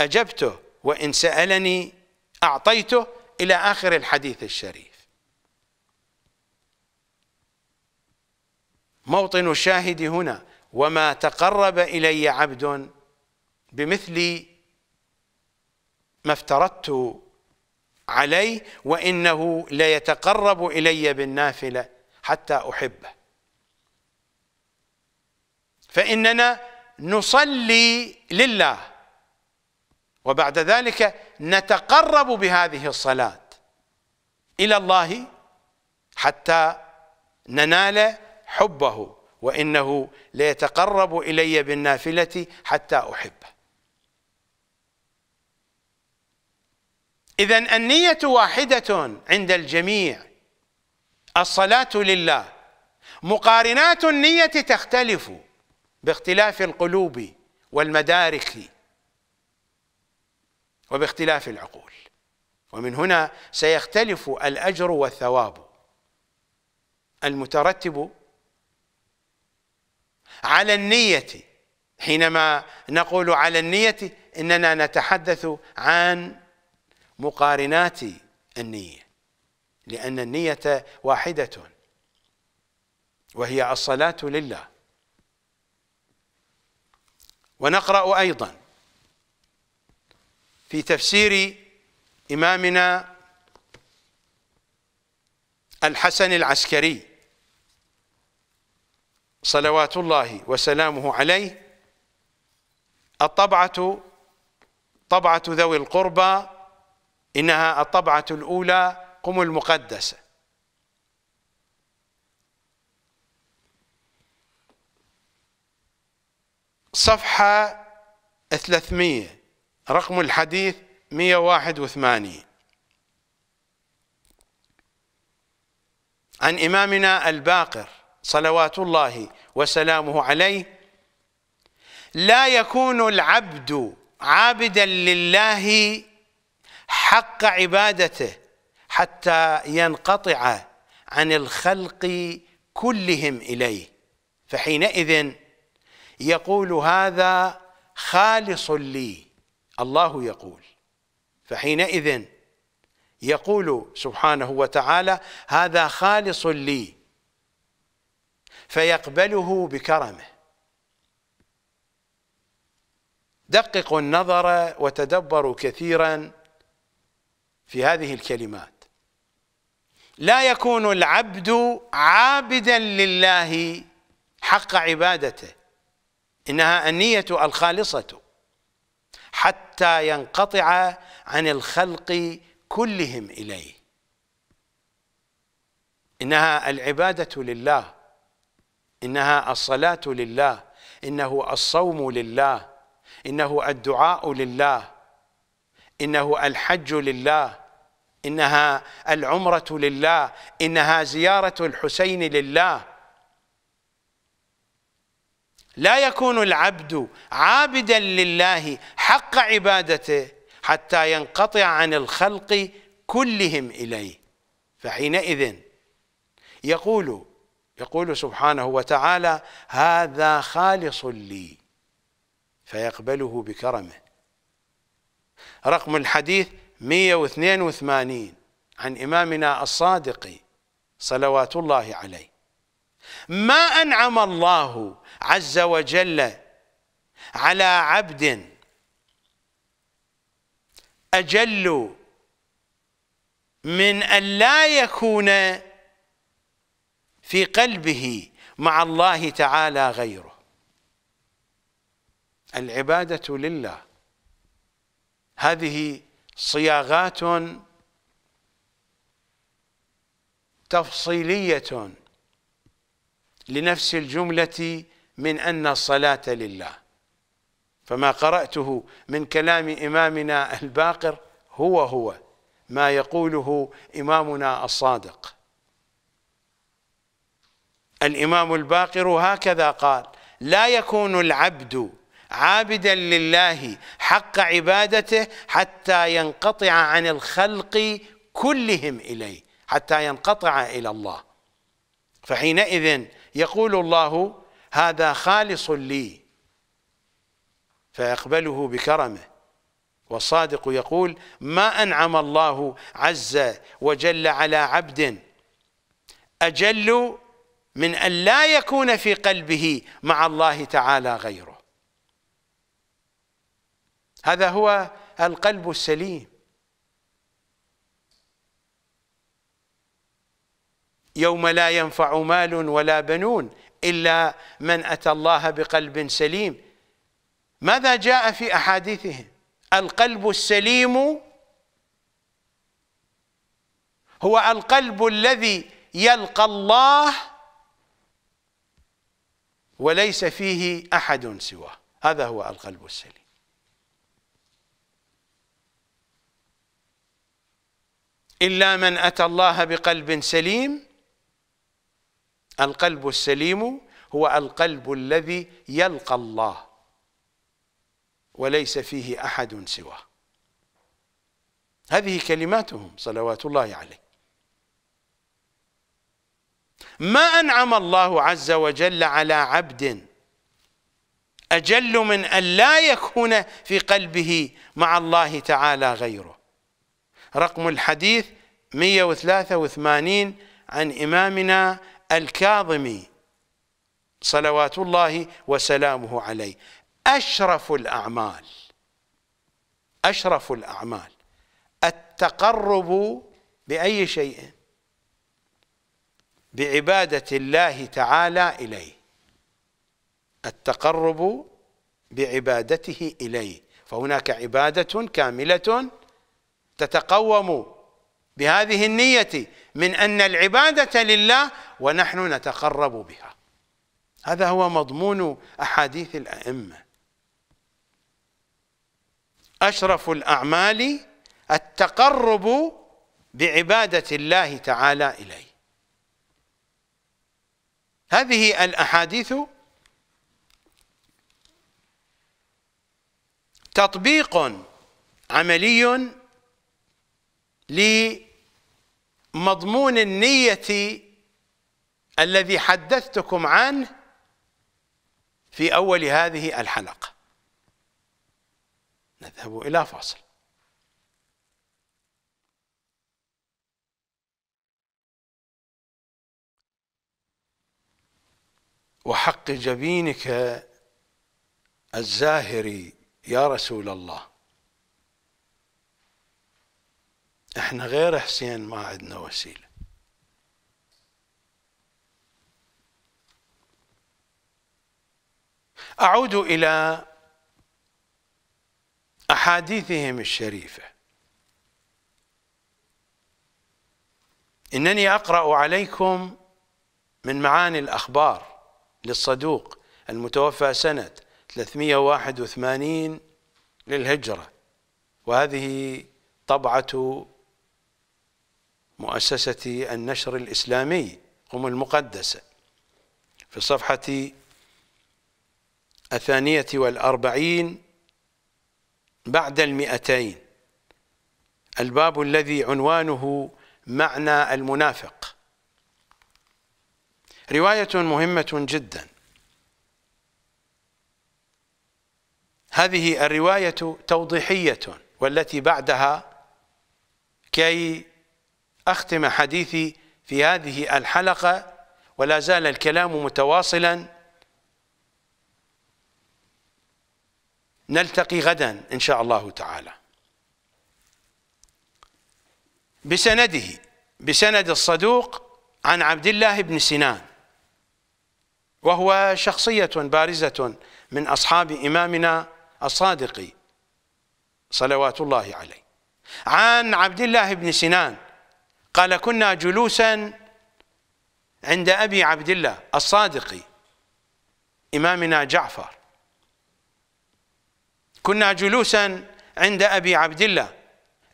أجبته وإن سألني أعطيته إلى آخر الحديث الشريف موطن الشاهد هنا وما تقرب إلي عبد بمثل ما افترضت عليه وانه ليتقرب الي بالنافله حتى احبه فاننا نصلي لله وبعد ذلك نتقرب بهذه الصلاه الى الله حتى ننال حبه وانه ليتقرب الي بالنافله حتى احبه إذا النية واحدة عند الجميع الصلاة لله مقارنات النية تختلف باختلاف القلوب والمدارك وباختلاف العقول ومن هنا سيختلف الأجر والثواب المترتب على النية حينما نقول على النية إننا نتحدث عن مقارنات النية لأن النية واحدة وهي الصلاة لله ونقرأ أيضا في تفسير إمامنا الحسن العسكري صلوات الله وسلامه عليه الطبعة طبعة ذوي القربى إنها الطبعة الأولى قم المقدسة صفحة 300 رقم الحديث 181 عن إمامنا الباقر صلوات الله وسلامه عليه لا يكون العبد عابدا لله حق عبادته حتى ينقطع عن الخلق كلهم اليه فحينئذ يقول هذا خالص لي الله يقول فحينئذ يقول سبحانه وتعالى هذا خالص لي فيقبله بكرمه دققوا النظر وتدبروا كثيرا في هذه الكلمات لا يكون العبد عابدا لله حق عبادته انها النيه الخالصه حتى ينقطع عن الخلق كلهم اليه انها العباده لله انها الصلاه لله انه الصوم لله انه الدعاء لله إنه الحج لله إنها العمرة لله إنها زيارة الحسين لله لا يكون العبد عابدا لله حق عبادته حتى ينقطع عن الخلق كلهم إليه فحينئذ يقول يقول سبحانه وتعالى هذا خالص لي فيقبله بكرمه رقم الحديث 182 عن إمامنا الصادق صلوات الله عليه ما أنعم الله عز وجل على عبد أجل من أن لا يكون في قلبه مع الله تعالى غيره العبادة لله هذه صياغات تفصيلية لنفس الجملة من أن الصلاة لله فما قرأته من كلام إمامنا الباقر هو هو ما يقوله إمامنا الصادق الإمام الباقر هكذا قال لا يكون العبد عابدا لله حق عبادته حتى ينقطع عن الخلق كلهم اليه حتى ينقطع الى الله فحينئذ يقول الله هذا خالص لي فيقبله بكرمه والصادق يقول ما انعم الله عز وجل على عبد اجل من ان لا يكون في قلبه مع الله تعالى غيره هذا هو القلب السليم يوم لا ينفع مال ولا بنون إلا من أتى الله بقلب سليم ماذا جاء في أحاديثهم القلب السليم هو القلب الذي يلقى الله وليس فيه أحد سواه هذا هو القلب السليم إلا من أتى الله بقلب سليم القلب السليم هو القلب الذي يلقى الله وليس فيه أحد سواه هذه كلماتهم صلوات الله عليه ما أنعم الله عز وجل على عبد أجل من أن لا يكون في قلبه مع الله تعالى غيره رقم الحديث 183 عن إمامنا الكاظمي صلوات الله وسلامه عليه أشرف الأعمال أشرف الأعمال التقرب بأي شيء بعبادة الله تعالى إليه التقرب بعبادته إليه فهناك عبادة كاملة تتقوم بهذه النية من أن العبادة لله ونحن نتقرب بها هذا هو مضمون أحاديث الأئمة أشرف الأعمال التقرب بعبادة الله تعالى إليه هذه الأحاديث تطبيق عملي لمضمون النية الذي حدثتكم عنه في أول هذه الحلقة نذهب إلى فاصل وحق جبينك الزاهر يا رسول الله احنا غير حسين ما عندنا وسيله اعود الى احاديثهم الشريفه انني اقرا عليكم من معاني الاخبار للصدوق المتوفى سنه 381 للهجره وهذه طبعه مؤسسة النشر الإسلامي قم المقدسة في الصفحة الثانية والأربعين بعد المئتين الباب الذي عنوانه معنى المنافق رواية مهمة جدا هذه الرواية توضيحية والتي بعدها كي أختم حديثي في هذه الحلقة ولا زال الكلام متواصلا نلتقي غدا إن شاء الله تعالى بسنده بسند الصدوق عن عبد الله بن سنان وهو شخصية بارزة من أصحاب إمامنا الصادق صلوات الله عليه عن عبد الله بن سنان قال كنا جلوسا عند أبي عبد الله الصادقي إمامنا جعفر كنا جلوسا عند أبي عبد الله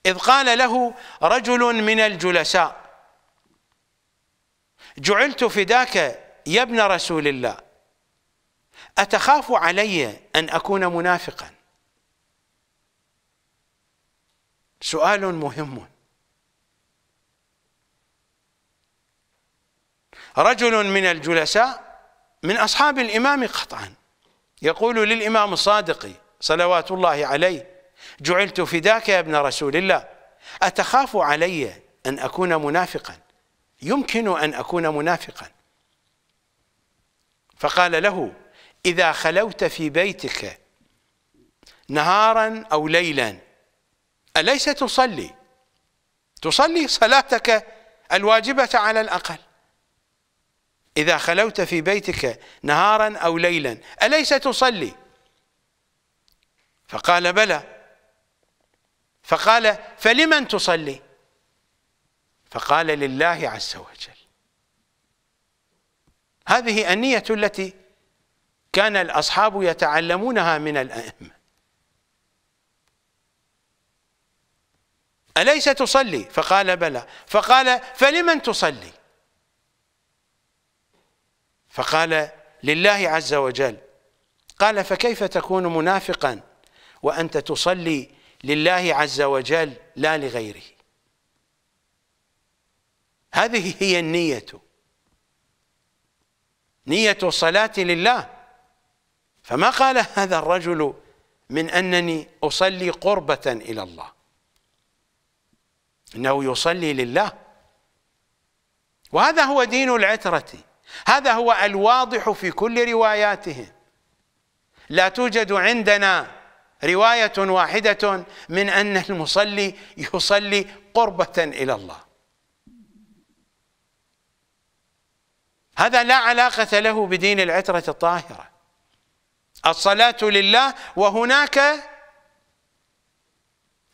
إذ قال له رجل من الجلساء جعلت فداك يا ابن رسول الله أتخاف علي أن أكون منافقا سؤال مهم رجل من الجلساء من أصحاب الإمام قطعا يقول للإمام الصادق صلوات الله عليه جعلت فداك يا ابن رسول الله أتخاف علي أن أكون منافقا يمكن أن أكون منافقا فقال له إذا خلوت في بيتك نهارا أو ليلا أليس تصلي تصلي صلاتك الواجبة على الأقل إذا خلوت في بيتك نهارا أو ليلا أليس تصلي فقال بلى فقال فلمن تصلي فقال لله عز وجل هذه النية التي كان الأصحاب يتعلمونها من الأئمة أليس تصلي فقال بلى فقال فلمن تصلي فقال لله عز وجل قال فكيف تكون منافقا وأنت تصلي لله عز وجل لا لغيره هذه هي النية نية الصلاة لله فما قال هذا الرجل من أنني أصلي قربة إلى الله إنه يصلي لله وهذا هو دين العترة هذا هو الواضح في كل رواياتهم لا توجد عندنا رواية واحدة من أن المصلي يصلي قربة إلى الله هذا لا علاقة له بدين العترة الطاهرة الصلاة لله وهناك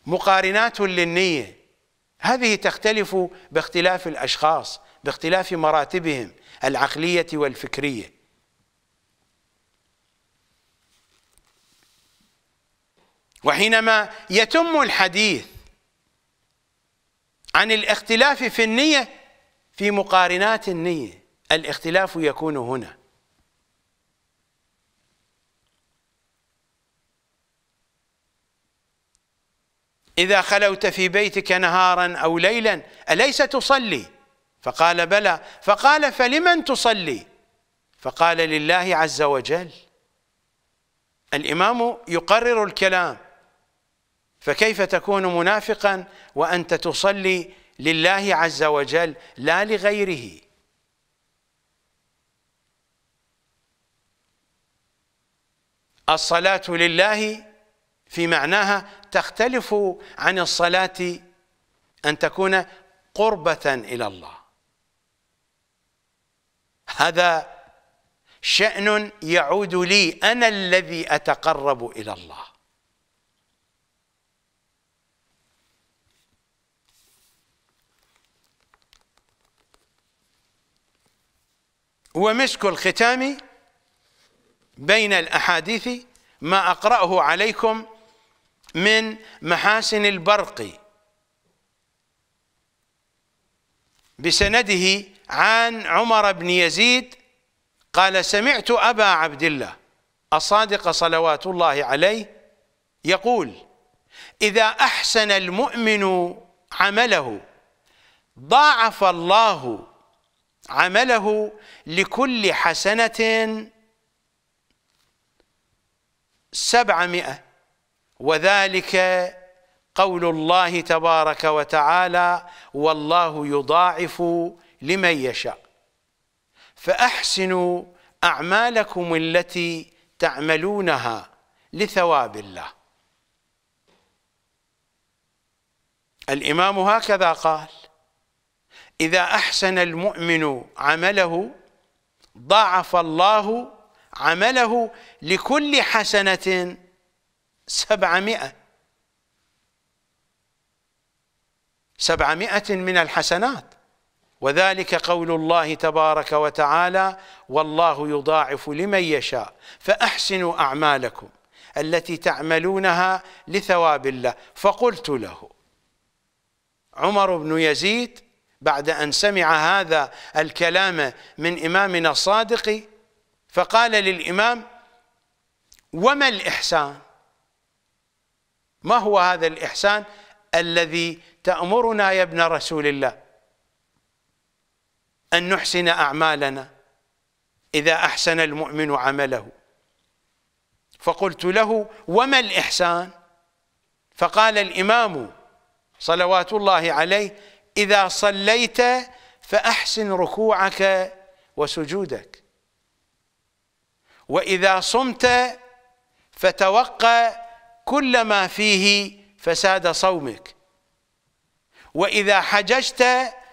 مقارنات للنية هذه تختلف باختلاف الأشخاص باختلاف مراتبهم العقلية والفكرية وحينما يتم الحديث عن الاختلاف في النية في مقارنات النية الاختلاف يكون هنا إذا خلوت في بيتك نهارا أو ليلا أليس تصلي؟ فقال بلى فقال فلمن تصلي فقال لله عز وجل الإمام يقرر الكلام فكيف تكون منافقا وأنت تصلي لله عز وجل لا لغيره الصلاة لله في معناها تختلف عن الصلاة أن تكون قربة إلى الله هذا شأن يعود لي أنا الذي أتقرب إلى الله ومسك الختام بين الأحاديث ما أقرأه عليكم من محاسن البرق بسنده عن عمر بن يزيد قال سمعت أبا عبد الله الصادق صلوات الله عليه يقول إذا أحسن المؤمن عمله ضاعف الله عمله لكل حسنة سبعمائة وذلك قول الله تبارك وتعالى والله يضاعف لمن يشاء فأحسنوا أعمالكم التي تعملونها لثواب الله الإمام هكذا قال إذا أحسن المؤمن عمله ضاعف الله عمله لكل حسنة سبعمائة سبعمائة من الحسنات وذلك قول الله تبارك وتعالى والله يضاعف لمن يشاء فأحسنوا أعمالكم التي تعملونها لثواب الله فقلت له عمر بن يزيد بعد أن سمع هذا الكلام من إمامنا الصادق فقال للإمام وما الإحسان ما هو هذا الإحسان الذي تأمرنا يا ابن رسول الله أن نحسن أعمالنا إذا أحسن المؤمن عمله فقلت له وما الإحسان فقال الإمام صلوات الله عليه إذا صليت فأحسن ركوعك وسجودك وإذا صمت فتوقى كل ما فيه فساد صومك وإذا حججت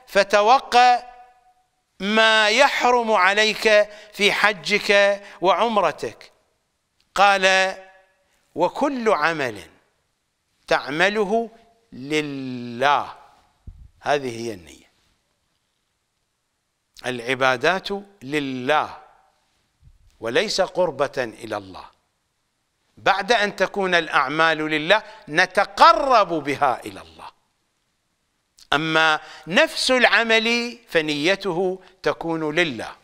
فتوقى ما يحرم عليك في حجك وعمرتك قال وكل عمل تعمله لله هذه هي النية العبادات لله وليس قربة إلى الله بعد أن تكون الأعمال لله نتقرب بها إلى الله أما نفس العمل فنيته تكون لله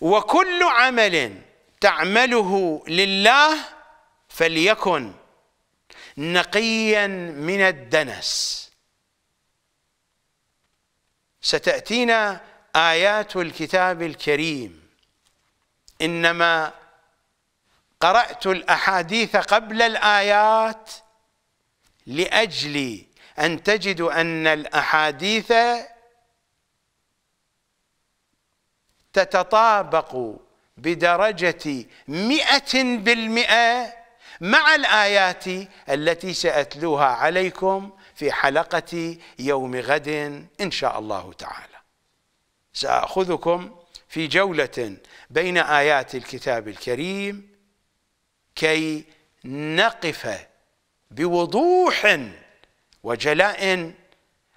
وكل عمل تعمله لله فليكن نقيا من الدنس ستأتينا آيات الكتاب الكريم إنما قرأت الأحاديث قبل الآيات لأجل أن تجد أن الأحاديث تتطابق بدرجة مئة بالمئة مع الآيات التي سأتلوها عليكم في حلقة يوم غد إن شاء الله تعالى سأخذكم في جولة بين آيات الكتاب الكريم كي نقف بوضوح وجلاء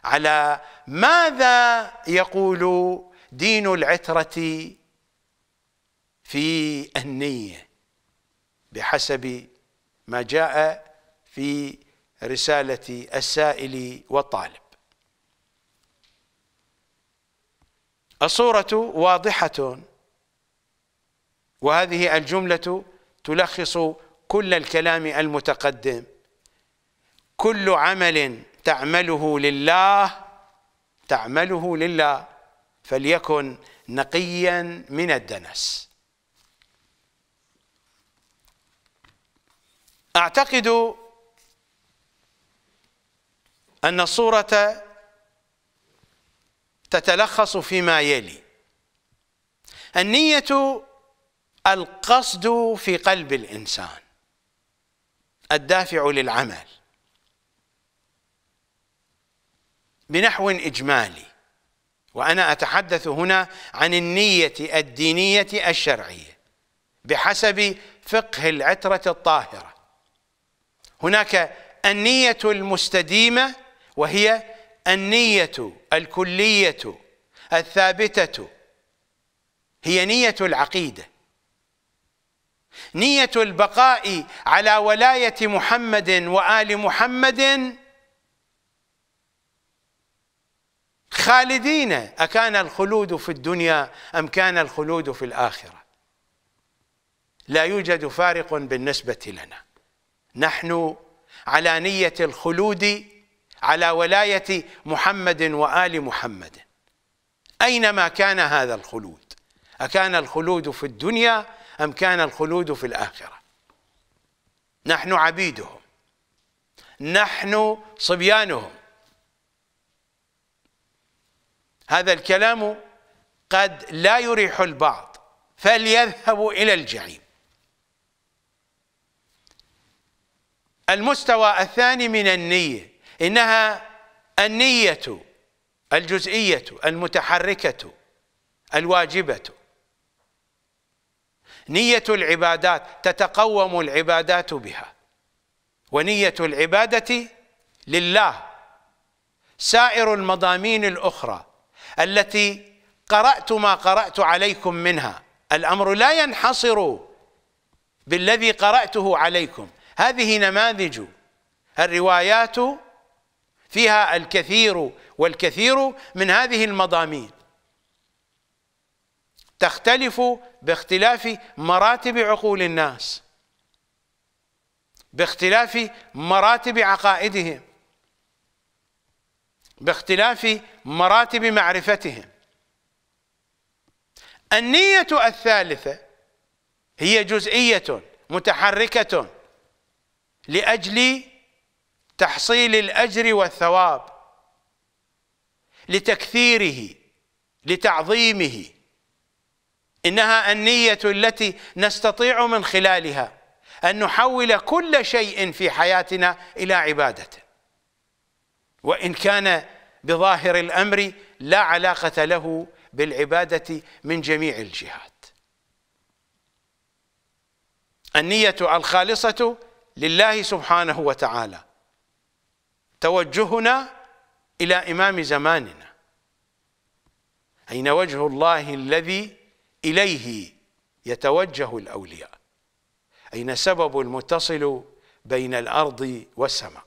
على ماذا يقول دين العترة في النية بحسب ما جاء في رسالة السائل والطالب الصورة واضحة وهذه الجملة تلخص كل الكلام المتقدم كل عمل تعمله لله تعمله لله فليكن نقيا من الدنس اعتقد ان الصوره تتلخص فيما يلي النيه القصد في قلب الانسان الدافع للعمل بنحو إجمالي وأنا أتحدث هنا عن النية الدينية الشرعية بحسب فقه العترة الطاهرة هناك النية المستديمة وهي النية الكلية الثابتة هي نية العقيدة نية البقاء على ولاية محمد وآل محمد خالدين أكان الخلود في الدنيا أم كان الخلود في الآخرة لا يوجد فارق بالنسبة لنا نحن على نية الخلود على ولاية محمد وآل محمد أينما كان هذا الخلود أكان الخلود في الدنيا أم كان الخلود في الآخرة نحن عبيدهم نحن صبيانهم هذا الكلام قد لا يريح البعض فليذهبوا إلى الجحيم المستوى الثاني من النية إنها النية الجزئية المتحركة الواجبة نية العبادات تتقوم العبادات بها ونية العبادة لله سائر المضامين الأخرى التي قرأت ما قرأت عليكم منها الأمر لا ينحصر بالذي قرأته عليكم هذه نماذج الروايات فيها الكثير والكثير من هذه المضامين تختلف باختلاف مراتب عقول الناس باختلاف مراتب عقائدهم باختلاف مراتب معرفتهم النية الثالثة هي جزئية متحركة لأجل تحصيل الأجر والثواب لتكثيره لتعظيمه إنها النية التي نستطيع من خلالها أن نحول كل شيء في حياتنا إلى عبادته وان كان بظاهر الامر لا علاقه له بالعباده من جميع الجهات النيه الخالصه لله سبحانه وتعالى توجهنا الى امام زماننا اين وجه الله الذي اليه يتوجه الاولياء اين سبب المتصل بين الارض والسماء